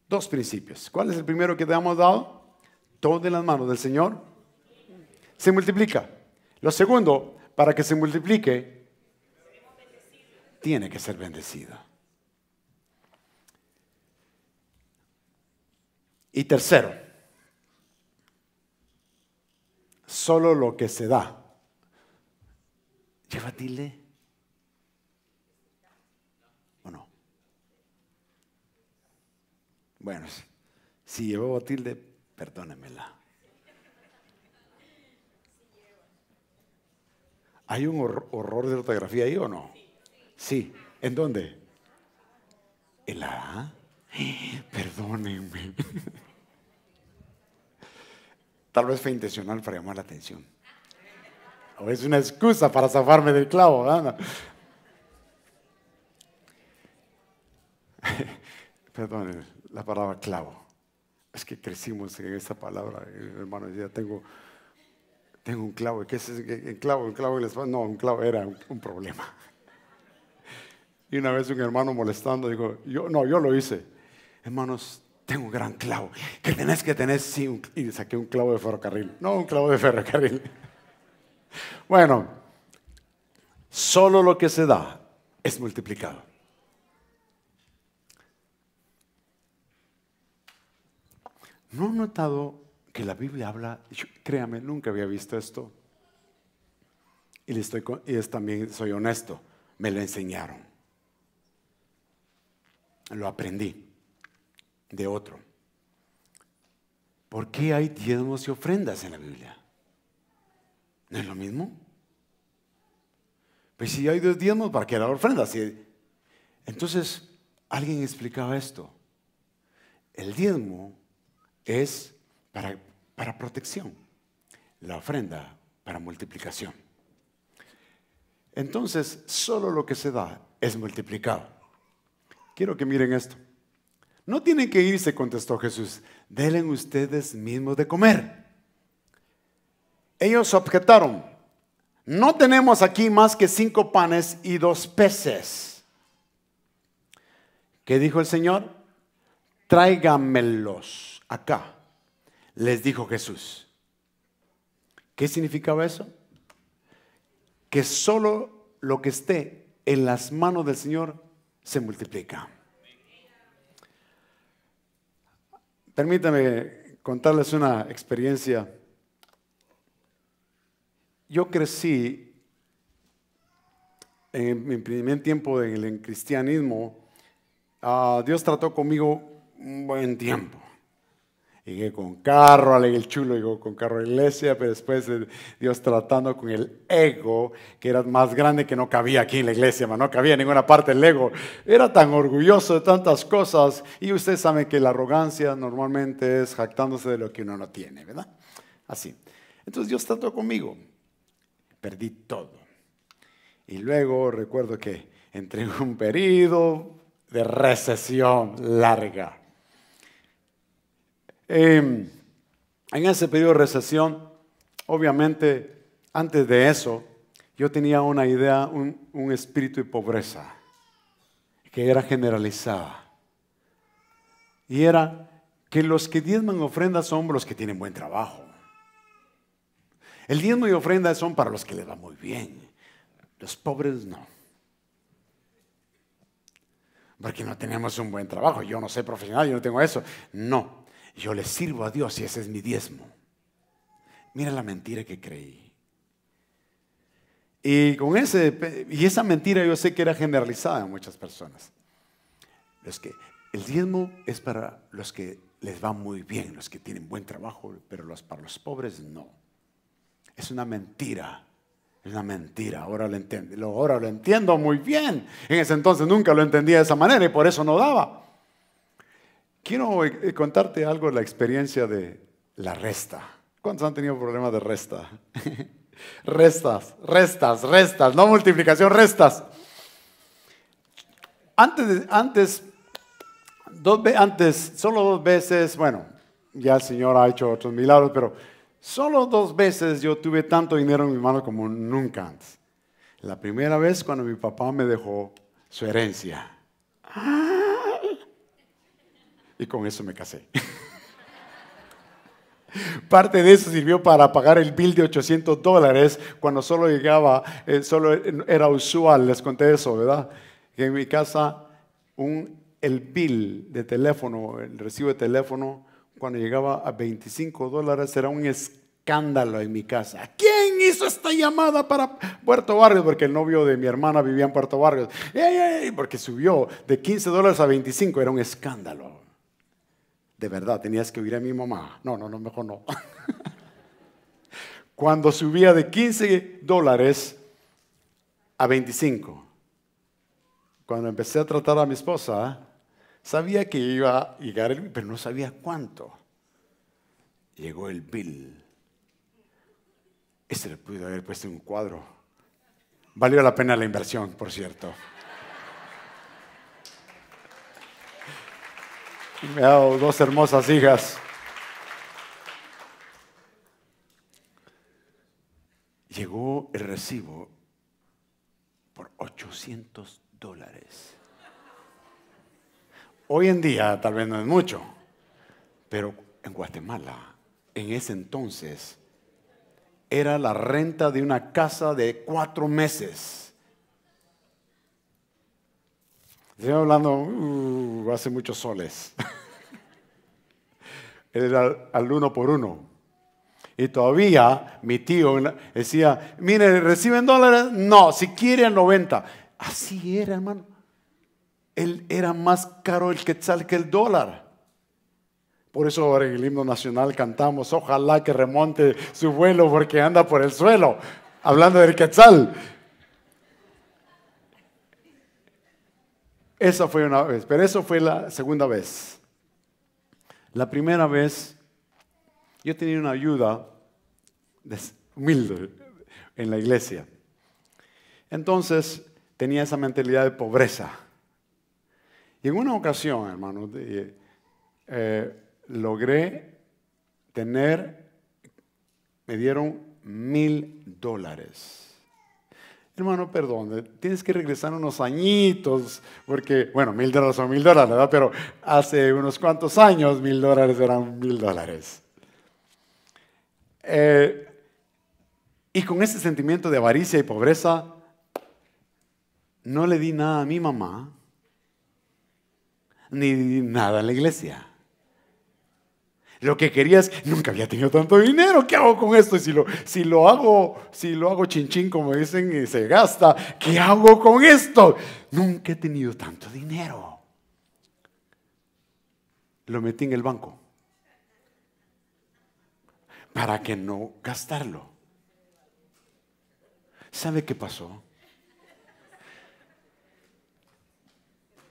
Dos principios. ¿Cuál es el primero que te hemos dado? Todo en las manos del Señor se multiplica. Lo segundo, para que se multiplique, tiene que ser bendecido. Y tercero, solo lo que se da. Llévatile Bueno, si llevo tilde, perdónemela. ¿Hay un horror de ortografía ahí o no? Sí. ¿En dónde? ¿En la A? Perdónenme. Tal vez fue intencional para llamar la atención. O es una excusa para zafarme del clavo, ¿no? Perdónenme la palabra clavo. Es que crecimos en esa palabra, hermano. Ya tengo, tengo un clavo. ¿Qué es el clavo? ¿Un clavo en No, un clavo era un, problema. Y una vez un hermano molestando dijo, yo, no, yo lo hice. Hermanos, tengo un gran clavo. ¿Qué tenés que tener, Sí, y saqué un clavo de ferrocarril. No, un clavo de ferrocarril. Bueno, solo lo que se da es multiplicado. ¿No he notado que la Biblia habla? créame, nunca había visto esto. Y, estoy, es, también soy honesto, me lo enseñaron. Lo aprendí de otro. ¿Por qué hay diezmos y ofrendas en la Biblia? ¿No es lo mismo? Pues si hay dos diezmos, ¿para qué la ofrendas? Entonces, alguien explicaba esto. El diezmo es para, para protección, la ofrenda para multiplicación. Entonces, solo lo que se da es multiplicado. Quiero que miren esto. No tienen que irse, contestó Jesús. Delen ustedes mismos de comer. Ellos objetaron, no tenemos aquí más que cinco panes y dos peces. ¿Qué dijo el Señor? tráigamelos acá, les dijo Jesús. ¿Qué significaba eso? Que solo lo que esté en las manos del Señor se multiplica. Permítame contarles una experiencia. Yo crecí en mi primer tiempo en el cristianismo. Ah, Dios trató conmigo un buen tiempo. Llegué con carro, alegre el chulo, con carro a la iglesia, pero después Dios tratando con el ego, que era más grande que no cabía aquí en la iglesia, no cabía en ninguna parte el ego. Era tan orgulloso de tantas cosas y usted sabe que la arrogancia normalmente es jactándose de lo que uno no tiene, ¿verdad? Así. Entonces Dios trató conmigo, perdí todo. Y luego recuerdo que entré en un periodo de recesión larga Em, en ese periodo de recesión, obviamente, antes de eso, yo tenía una idea, un, espíritu de pobreza, que era generalizada. Y era que los que diezman ofrendas son los que tienen buen trabajo. El diezmo y ofrenda son para los que les va muy bien. Los pobres no. Porque no tenemos un buen trabajo. Yo no soy profesional, yo no tengo eso. No yo le sirvo a Dios y ese es mi diezmo. Mira la mentira que creí. Y con ese, y esa mentira yo sé que era generalizada en muchas personas. Es que el diezmo es para los que les va muy bien, los que tienen buen trabajo, pero los, para los pobres no. Es una mentira. Es una mentira, ahora lo entiendo, ahora lo entiendo muy bien. En ese entonces nunca lo entendía de esa manera y por eso no daba. Quiero eh, eh, contarte algo de la experiencia de la resta. ¿Cuántos han tenido problemas de resta? restas, restas, restas, no multiplicación, restas. Antes, antes, dos, antes, solo dos veces, bueno, ya el Señor ha hecho otros milagros, pero solo dos veces yo tuve tanto dinero en mi mano como nunca antes. La primera vez cuando mi papá me dejó su herencia. ¡Ah! Y con eso me casé. Parte de eso sirvió para pagar el bill de 800 dólares cuando solo llegaba, eh, solo era usual, les conté eso, ¿verdad? Que en mi casa un, el bill de teléfono, el recibo de teléfono, cuando llegaba a 25 dólares era un escándalo en mi casa. ¿Quién hizo esta llamada para Puerto Barrios? Porque el novio de mi hermana vivía en Puerto Barrios. Porque subió de 15 dólares a 25, era un escándalo. De verdad, tenías que oír a mi mamá. No, no, no, mejor no. Cuando subía de 15 dólares a 25. Cuando empecé a tratar a mi esposa, sabía que iba a llegar el bill, pero no sabía cuánto. Llegó el bill. Este le pudo haber puesto un cuadro. Valió la pena la inversión, por cierto. y me ha dado dos hermosas hijas. Llegó el recibo por 800 dólares. Hoy en día tal vez no es mucho, pero en Guatemala, en ese entonces, era la renta de una casa de cuatro meses. señor hablando uh, hace muchos soles. Era al uno por uno. Y todavía mi tío decía, mire, ¿reciben dólares? No, si quieren 90. Así era, hermano. Él era más caro el quetzal que el dólar. Por eso ahora en el himno nacional cantamos, ojalá que remonte su vuelo porque anda por el suelo, hablando del quetzal. Esa fue una vez, pero eso fue la segunda vez. La primera vez, yo tenía una ayuda humilde en la iglesia. Entonces, tenía esa mentalidad de pobreza. Y en una ocasión, hermano, eh, logré tener, me dieron mil dólares hermano, perdón, eh, tienes que regresar unos añitos, porque, bueno, mil dólares son mil dólares, ¿verdad? Pero hace unos cuantos años mil dólares eran mil dólares. Eh, y con ese sentimiento de avaricia y pobreza, no le di nada a mi mamá, ni nada a la iglesia. Lo que quería es, nunca había tenido tanto dinero, ¿qué hago con esto? Y si lo, si lo hago, si lo hago chinchín, como dicen, y se gasta, ¿qué hago con esto? Nunca he tenido tanto dinero. Lo metí en el banco para que no gastarlo. ¿Sabe qué pasó?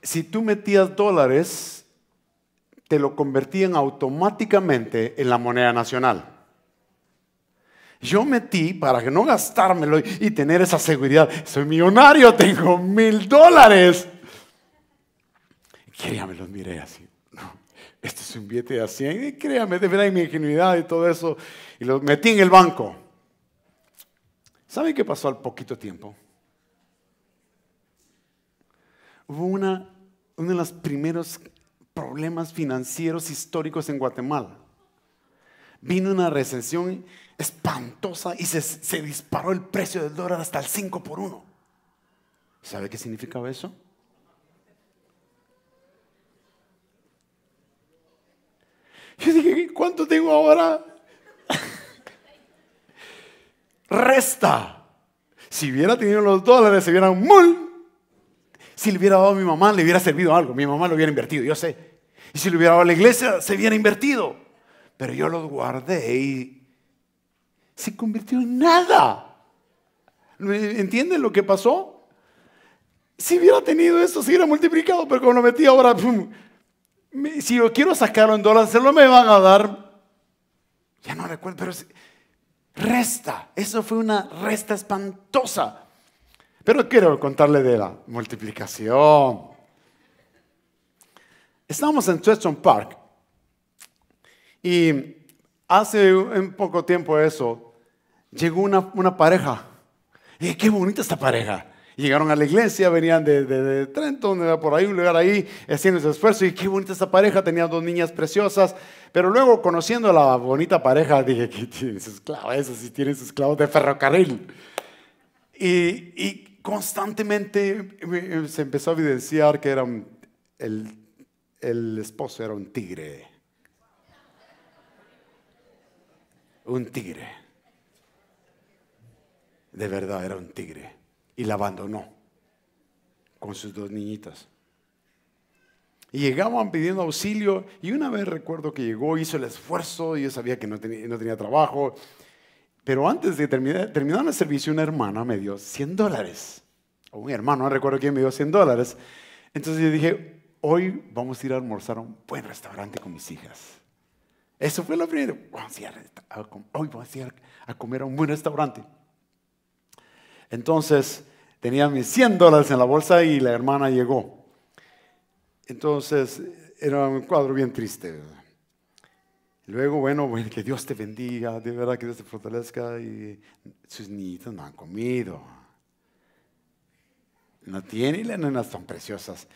Si tú metías dólares te lo convertían automáticamente en la moneda nacional. Yo metí para que no gastármelo y tener esa seguridad. Soy millonario, tengo mil dólares. Créame, los miré así. No, este es un billete de 100. créame, de verdad, mi ingenuidad y todo eso. Y los metí en el banco. ¿Saben qué pasó al poquito tiempo? Hubo una, una de las primeros problemas financieros históricos en Guatemala. Vino una recesión espantosa y se, disparó el precio del dólar hasta el 5 por 1. ¿Sabe qué significaba eso? Yo dije, ¿cuánto tengo ahora? Resta. Si hubiera tenido los dólares, se hubieran mul si le hubiera dado a mi mamá, le hubiera servido algo. Mi mamá lo hubiera invertido, yo sé. Y si le hubiera dado a la iglesia, se hubiera invertido. Pero yo lo guardé y se convirtió en nada. ¿Entienden lo que pasó? Si hubiera tenido eso, se hubiera multiplicado, pero como lo metí ahora, si yo quiero sacarlo en dólares, se lo me van a dar. Ya no recuerdo, pero resta. Eso fue una resta espantosa pero quiero contarle de la multiplicación. Estábamos en Treston Park y hace un poco tiempo eso, llegó una, una pareja. Y qué bonita esta pareja. Llegaron a la iglesia, venían de, de, de por ahí, un lugar ahí, haciendo ese esfuerzo. Y qué bonita esta pareja, tenía dos niñas preciosas. Pero luego, conociendo a la bonita pareja, dije que tienen sus clavos, esos sí tienen sus clavos de ferrocarril. Y, y constantemente eh, eh, se empezó a evidenciar que era el, esposo era un tigre. Un tigre. De verdad era un tigre. Y la abandonó con sus dos niñitas. Y llegaban pidiendo auxilio. Y una vez recuerdo que llegó, hizo el esfuerzo. Y yo sabía que no tenía, no tenía trabajo. Pero antes de terminar, el servicio, una hermana me dio 100 dólares. O un hermano, no recuerdo quién me dio 100 dólares. Entonces yo dije, hoy vamos a ir a almorzar a un buen restaurante con mis hijas. Eso fue lo primero. hoy vamos a ir a comer a un buen restaurante. Entonces tenía mis 100 dólares en la bolsa y la hermana llegó. Entonces era un cuadro bien triste. Luego, bueno, que Dios te bendiga, de verdad que Dios te fortalezca. Y sus niñitos no han comido. No tiene y las nenas son preciosas.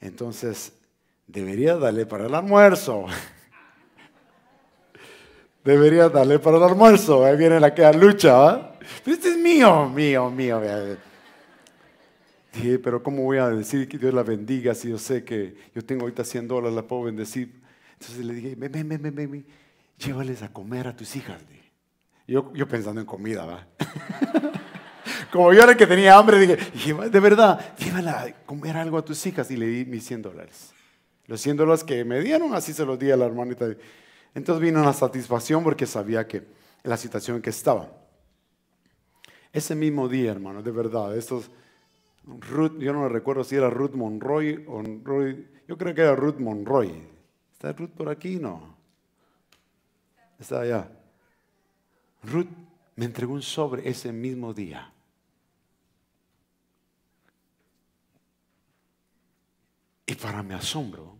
Entonces, debería darle para el almuerzo. debería darle para el almuerzo. Ahí viene la que lucha. este es mío, mío, mío. pero ¿cómo voy a decir que Dios la bendiga si yo sé que yo tengo ahorita 100 dólares, la puedo bendecir entonces le dije, me, me, me, me, llévales a comer a tus hijas. Yo, pensando en comida, ¿va? Como yo era que tenía hambre, dije, de verdad, llévala a comer algo a tus hijas. Y le di mis 100 dólares. Los 100 dólares que me dieron, así se los di a la hermanita. Entonces vino una satisfacción porque sabía que la situación en que estaba. Ese mismo día, hermano, de verdad, estos... yo no me recuerdo si era Ruth Monroy o yo creo que era Ruth Monroy, ¿Está Ruth por aquí? No. Está allá. Ruth me entregó un sobre ese mismo día. Y para mi asombro,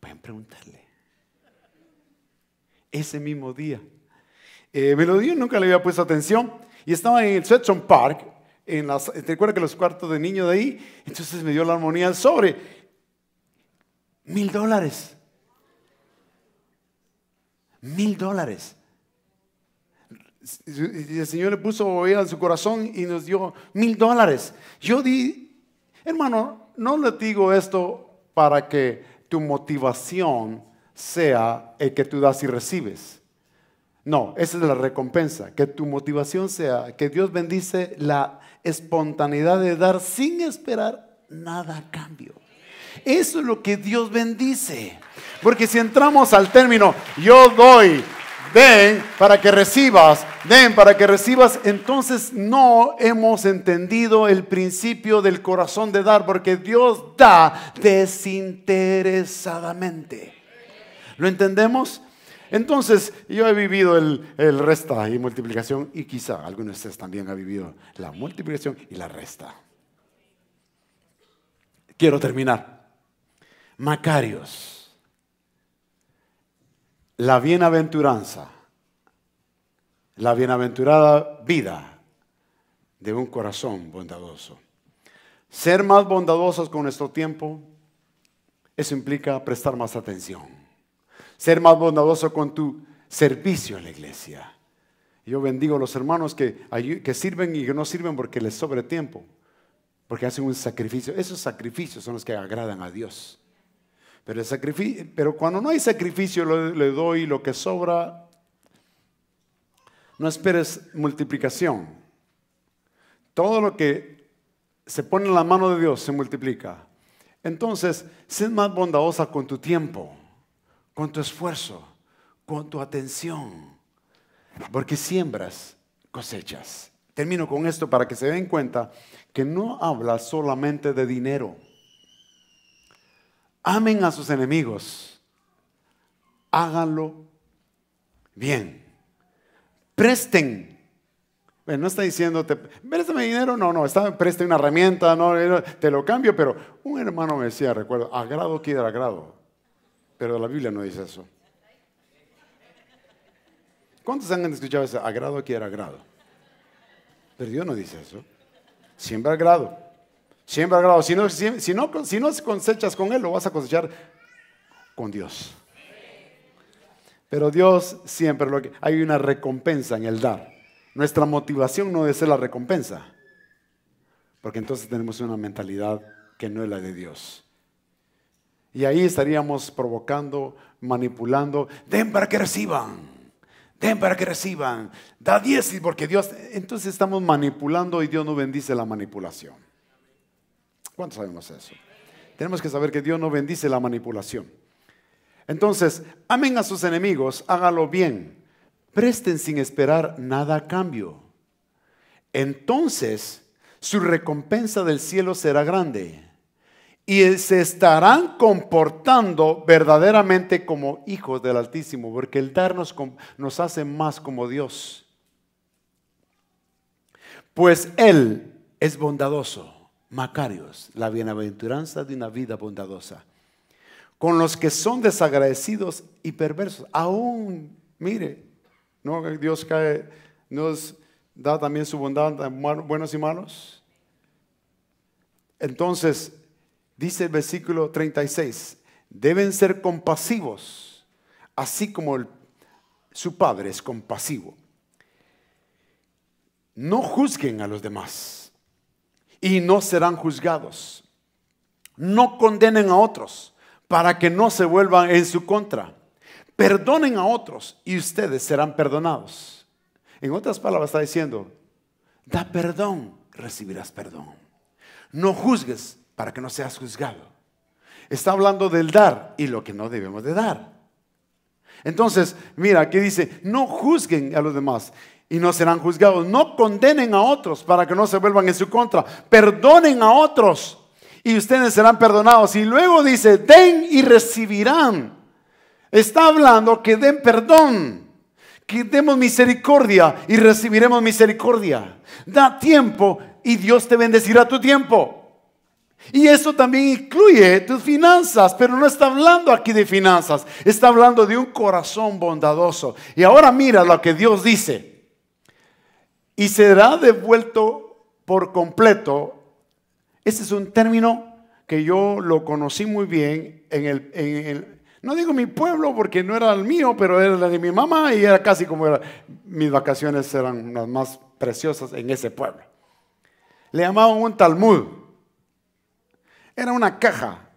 pueden preguntarle. Ese mismo día. Eh, me lo dio, nunca le había puesto atención. Y estaba en el Swetton Park, ¿te acuerdas que los cuartos de niño de ahí? Entonces me dio la armonía sobre. Mil dólares. Mil dólares. Y El Señor le puso oír en su corazón y nos dio mil dólares. Yo di, hermano, no le digo esto para que tu motivación sea el que tú das y recibes. No, esa es la recompensa, que tu motivación sea, que Dios bendice la espontaneidad de dar sin esperar nada a cambio. Eso es lo que Dios bendice. Porque si entramos al término, yo doy, ven para que recibas, den para que recibas, entonces no hemos entendido el principio del corazón de dar, porque Dios da desinteresadamente. ¿Lo entendemos? Entonces, yo he vivido el, el resta y multiplicación, y quizá algunos de ustedes también ha vivido la multiplicación y la resta. Quiero terminar. Macarios. La bienaventuranza, la bienaventurada vida de un corazón bondadoso. Ser más bondadosos con nuestro tiempo, eso implica prestar más atención. Ser más bondadoso con tu servicio a la iglesia. Yo bendigo a los hermanos que, que sirven y que no sirven porque les sobre tiempo, porque hacen un sacrificio. Esos sacrificios son los que agradan a Dios. Pero, cuando no hay sacrificio, le doy lo que sobra. No esperes multiplicación. Todo lo que se pone en la mano de Dios se multiplica. Entonces, sé más bondadosa con tu tiempo, con tu esfuerzo, con tu atención. Porque siembras, cosechas. Termino con esto para que se den cuenta que no habla solamente de dinero. Amen a sus enemigos. Háganlo bien. Presten. no está diciéndote, préstame dinero, no, no, está, preste una herramienta, no, eh, te lo cambio, pero un hermano me decía, recuerdo, agrado quiere agrado, pero la Biblia no dice eso. ¿Cuántos han escuchado ese agrado quiere agrado? Pero Dios no dice eso. Siempre agrado. Siempre grado. Si no, si, no, si cosechas con Él, lo vas a cosechar con Dios. Pero Dios siempre lo que hay una recompensa en el dar. Nuestra motivación no debe ser la recompensa. Porque entonces tenemos una mentalidad que no es la de Dios. Y ahí estaríamos provocando, manipulando, den para que reciban, den para que reciban, da diez porque Dios, entonces estamos manipulando y Dios no bendice la manipulación. ¿Cuántos sabemos eso? Tenemos que saber que Dios no bendice la manipulación. Entonces, amen a sus enemigos, hágalo bien, presten sin esperar nada a cambio. Entonces, su recompensa del cielo será grande y se estarán comportando verdaderamente como hijos del Altísimo, porque el darnos nos hace más como Dios. Pues Él es bondadoso Macarios, la bienaventuranza de una vida bondadosa. Con los que son desagradecidos y perversos. Aún, mire, no Dios cae, nos da también su bondad buenos y malos. Entonces, dice el versículo 36, deben ser compasivos, así como su padre es compasivo. No juzguen a los demás y no serán juzgados. No condenen a otros para que no se vuelvan en su contra. Perdonen a otros y ustedes serán perdonados. En otras palabras está diciendo, da perdón, recibirás perdón. No juzgues para que no seas juzgado. Está hablando del dar y lo que no debemos de dar. Entonces, mira, aquí dice, no juzguen a los demás y no serán juzgados. No condenen a otros para que no se vuelvan en su contra. Perdonen a otros y ustedes serán perdonados. Y luego dice, den y recibirán. Está hablando que den perdón, que demos misericordia y recibiremos misericordia. Da tiempo y Dios te bendecirá tu tiempo. Y eso también incluye tus finanzas, pero no está hablando aquí de finanzas, está hablando de un corazón bondadoso. Y ahora mira lo que Dios dice y será devuelto por completo. ese es un término que yo lo conocí muy bien en el, el no digo mi pueblo porque no era el mío, pero era el de mi mamá y era casi como era. Mis vacaciones eran las más preciosas en ese pueblo. Le llamaban un Talmud. Era una caja.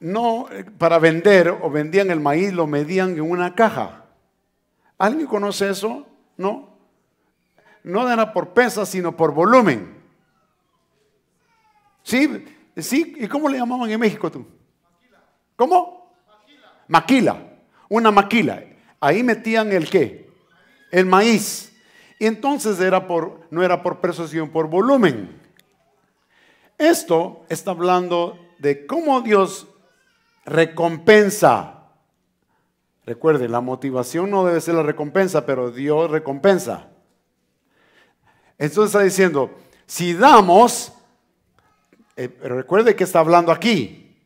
No eh, para vender o vendían el maíz, lo medían en una caja. ¿Alguien conoce eso? ¿No? no era por pesa, sino por volumen. ¿Sí? ¿Sí? ¿Y cómo le llamaban en México tú? ¿Cómo? Maquila. maquila. Una maquila. Ahí metían el qué? El maíz. Y entonces era por, no era por peso, sino por volumen. Esto está hablando de cómo Dios recompensa. Recuerde, la motivación no debe ser la recompensa, pero Dios recompensa. Entonces está diciendo, si damos, eh, recuerde que está hablando aquí,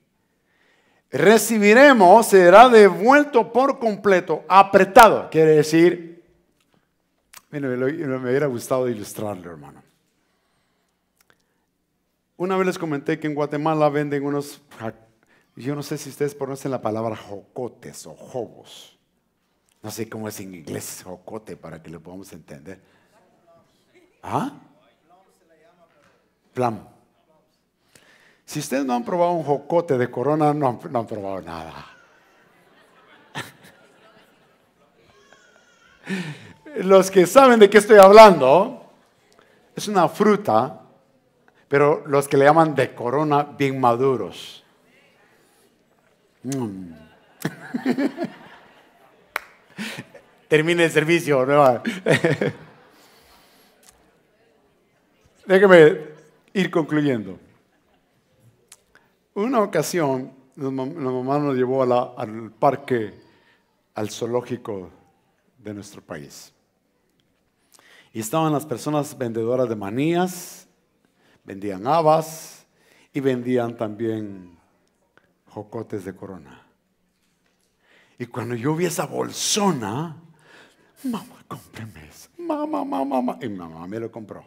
recibiremos, será devuelto por completo, apretado, quiere decir, bueno, me hubiera gustado ilustrarlo, hermano. Una vez les comenté que en Guatemala venden unos, yo no sé si ustedes conocen la palabra jocotes o jobos. No sé cómo es en inglés jocote para que lo podamos entender ¿Ah? Si ustedes no han probado un jocote de corona, no han, probado nada. Los que saben de qué estoy hablando, es una fruta, pero los que le llaman de corona bien maduros. Mm. Termina Termine el servicio. ¿no? Déjeme ir concluyendo. Una ocasión, la mamá nos llevó al parque, al zoológico de nuestro país. Y estaban las personas vendedoras de manías, vendían habas y vendían también jocotes de corona. Y cuando yo vi esa bolsona, mamá, cómpreme eso. Mamá, mamá, mamá. Y mamá me lo compró.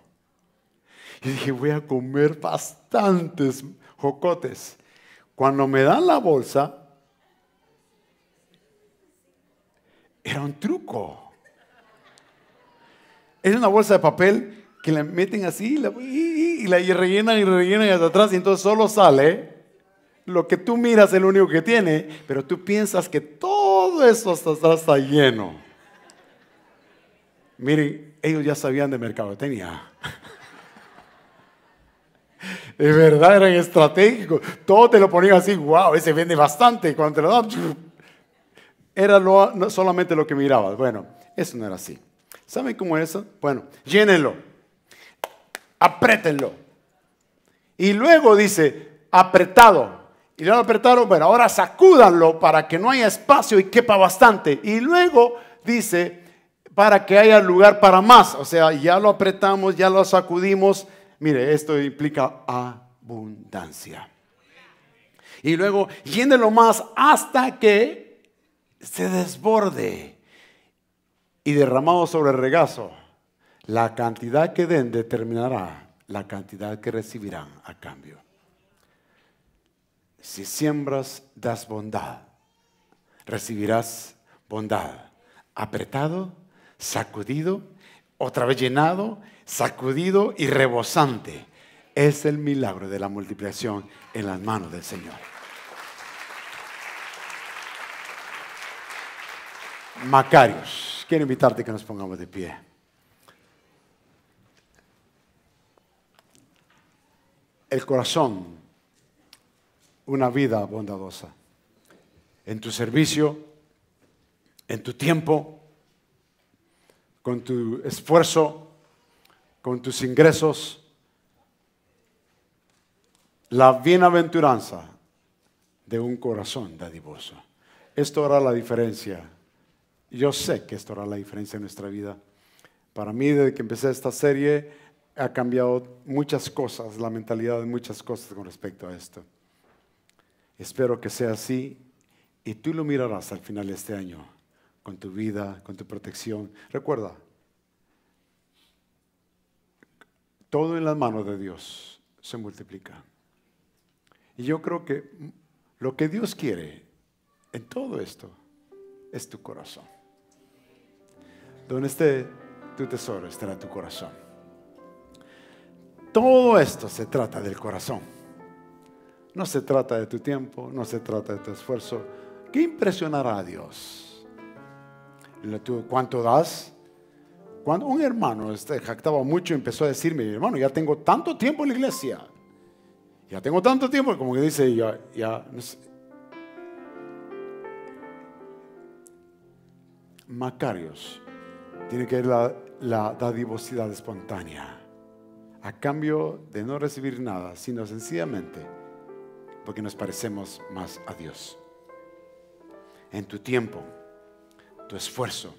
Y dije, voy a comer bastantes jocotes. Cuando me dan la bolsa, era un truco. Es una bolsa de papel que la meten así y la, y y rellenan y rellenan hasta atrás y entonces solo sale lo que tú miras, el único que tiene, pero tú piensas que todo eso hasta atrás está lleno. Miren, ellos ya sabían de mercadotecnia. De verdad eran estratégicos. Todo te lo ponían así, wow, ese vende bastante. Cuando lo dan, era lo, solamente lo que mirabas. Bueno, eso no era así. ¿Saben cómo es eso? Bueno, llénenlo, Aprétenlo. Y luego dice, apretado. Y lo apretaron, bueno, ahora sacúdanlo para que no haya espacio y quepa bastante. Y luego dice, para que haya lugar para más. O sea, ya lo apretamos, ya lo sacudimos, Mire, esto implica abundancia. Y luego, lo más hasta que se desborde y derramado sobre el regazo. La cantidad que den determinará la cantidad que recibirán a cambio. Si siembras, das bondad. Recibirás bondad. Apretado, sacudido, otra vez llenado sacudido y rebosante es el milagro de la multiplicación en las manos del Señor. Macarios, quiero invitarte que nos pongamos de pie. El corazón, una vida bondadosa. En tu servicio, en tu tiempo, con tu esfuerzo, con tus ingresos. La bienaventuranza de un corazón dadivoso. Esto hará la diferencia. Yo sé que esto hará la diferencia en nuestra vida. Para mí, desde que empecé esta serie, ha cambiado muchas cosas, la mentalidad de muchas cosas con respecto a esto. Espero que sea así y tú lo mirarás al final de este año, con tu vida, con tu protección. Recuerda, todo en las manos de Dios se multiplica. Y yo creo que lo que Dios quiere en todo esto es tu corazón. Donde esté tu tesoro, estará tu corazón. Todo esto se trata del corazón. No se trata de tu tiempo, no se trata de tu esfuerzo. ¿Qué impresionará a Dios? ¿Cuánto das? Cuando un hermano este, jactaba mucho, empezó a decirme, hermano, ya tengo tanto tiempo en la iglesia. Ya tengo tanto tiempo, como que dice, ya, ya, no sé. Macarios, tiene que ver la, la espontánea, a cambio de no recibir nada, sino sencillamente porque nos parecemos más a Dios. En tu tiempo, tu esfuerzo,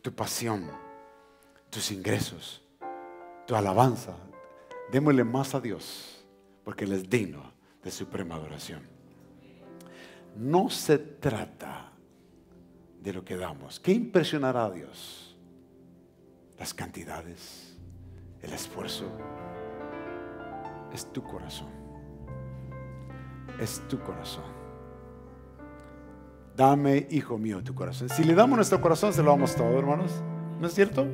tu pasión tus ingresos, tu alabanza. Démosle más a Dios, porque Él es digno de suprema adoración. No se trata de lo que damos. ¿Qué impresionará a Dios? Las cantidades, el esfuerzo. Es tu corazón. Es tu corazón. Dame, hijo mío, tu corazón. Si le damos nuestro corazón, se lo damos todo, hermanos. ¿No es cierto?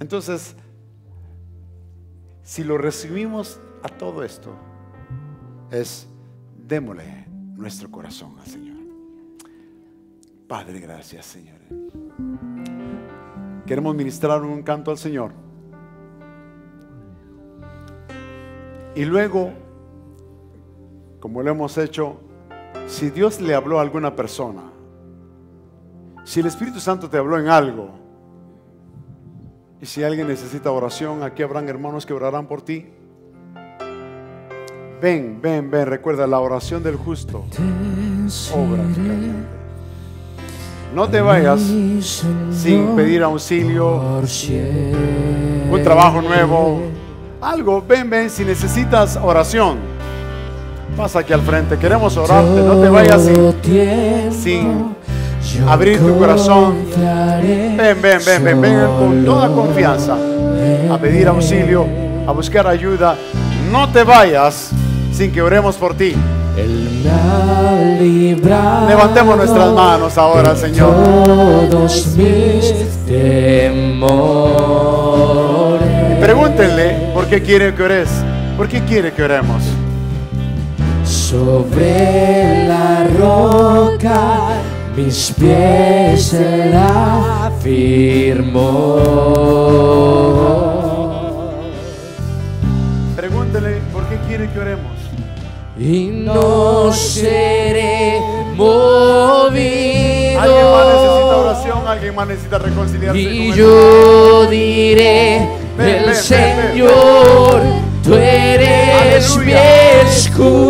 Entonces, si lo recibimos a todo esto, es démosle nuestro corazón al Señor. Padre, gracias, Señor. Queremos ministrar un canto al Señor. Y luego, como lo hemos hecho, si Dios le habló a alguna persona, si el Espíritu Santo te habló en algo, y si alguien necesita oración, aquí habrán hermanos que orarán por ti. Ven, ven, ven, recuerda la oración del justo. Obra No te vayas sin pedir auxilio, un trabajo nuevo, algo. Ven, ven, si necesitas oración, pasa aquí al frente. Queremos orarte, no te vayas sin, sin abrir tu corazón. Ven, ven, ven, ven, ven con toda confianza a pedir auxilio, a buscar ayuda. No te vayas sin que oremos por ti. Levantemos nuestras manos ahora, Señor. Todos mis temores. Pregúntenle por qué quiere que ores, por qué quiere que oremos. Sobre la roca mis pies se la firmó. Pregúntele por qué quiere que oremos. Y no seré movido. Alguien más necesita oración, alguien más necesita reconciliarse. Y yo diré El Señor, tú eres mi escudo.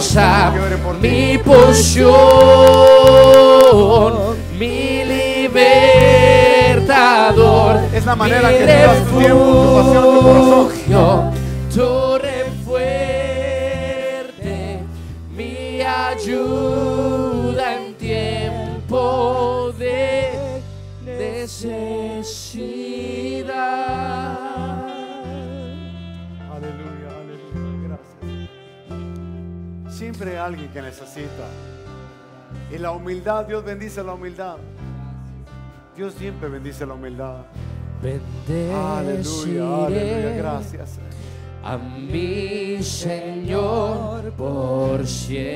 fuerza, mi porción, mi libertador. Es la manera que tú tu tiempo, tu pasión, tu corazón. alguien que necesita. Y la humildad, Dios bendice la humildad. Dios siempre bendice la humildad. Bendeciré aleluya, aleluya, gracias. A mi Señor por siempre.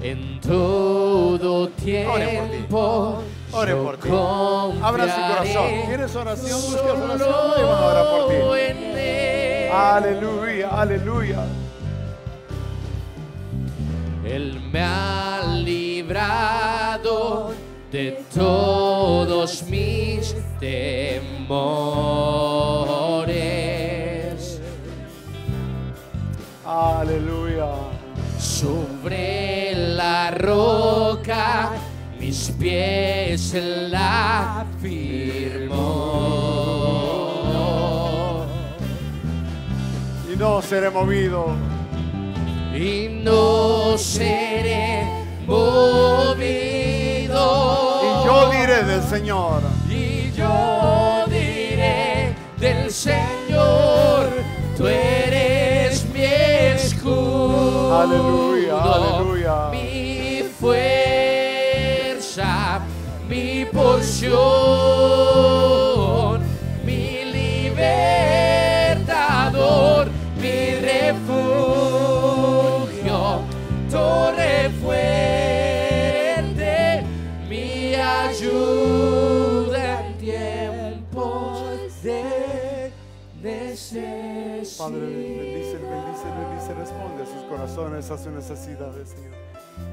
En todo tiempo Ore por ti. Abra su corazón. ¿Quieres oración? Buscas oración. Y van a orar por ti. Aleluya, aleluya. Él me ha librado de todos mis temores. Aleluya. Sobre la roca mis pies la firmó. Y no seré movido. Y no seré movido. Y yo diré del Señor. Y yo diré del Señor. Tú eres mi escudo. Aleluya, aleluya. Mi fuerza mi porción, mi libertador, mi refugio, torre fuerte, mi ayuda en tiempos de necesidad. Padre, bendice, bendice, bendice, responde a sus corazones, a sus necesidades, Señor.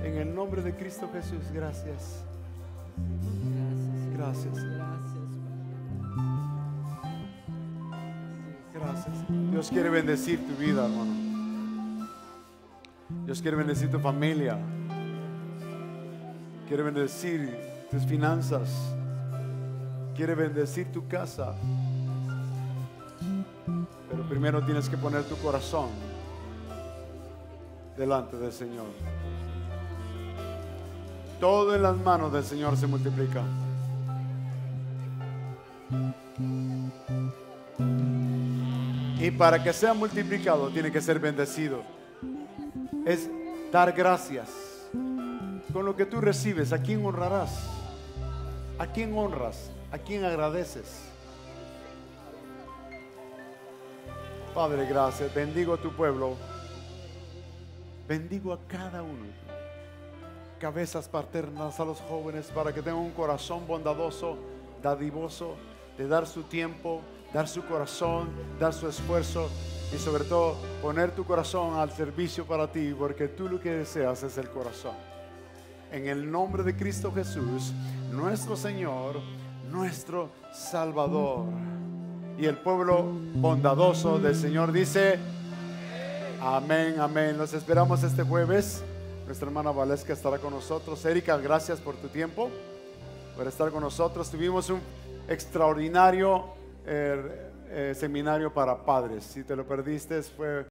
En el nombre de Cristo Jesús, gracias. Gracias. Dios quiere bendecir tu vida, hermano. Dios quiere bendecir tu familia. Quiere bendecir tus finanzas. Quiere bendecir tu casa. Pero primero tienes que poner tu corazón delante del Señor todo en las manos del Señor se multiplica. Y para que sea multiplicado tiene que ser bendecido. Es dar gracias. Con lo que tú recibes, ¿a quién honrarás? ¿A quién honras? ¿A quién agradeces? Padre, gracias. Bendigo a tu pueblo. Bendigo a cada uno. Cabezas paternas a los jóvenes para que tengan un corazón bondadoso, dadivoso de dar su tiempo, dar su corazón, dar su esfuerzo y sobre todo poner tu corazón al servicio para ti, porque tú lo que deseas es el corazón. En el nombre de Cristo Jesús, nuestro Señor, nuestro Salvador. Y el pueblo bondadoso del Señor dice, amén, amén. Los esperamos este jueves. Nuestra hermana Valesca estará con nosotros. Erika, gracias por tu tiempo, por estar con nosotros. Tuvimos un extraordinario eh, eh, seminario para padres. Si te lo perdiste, fue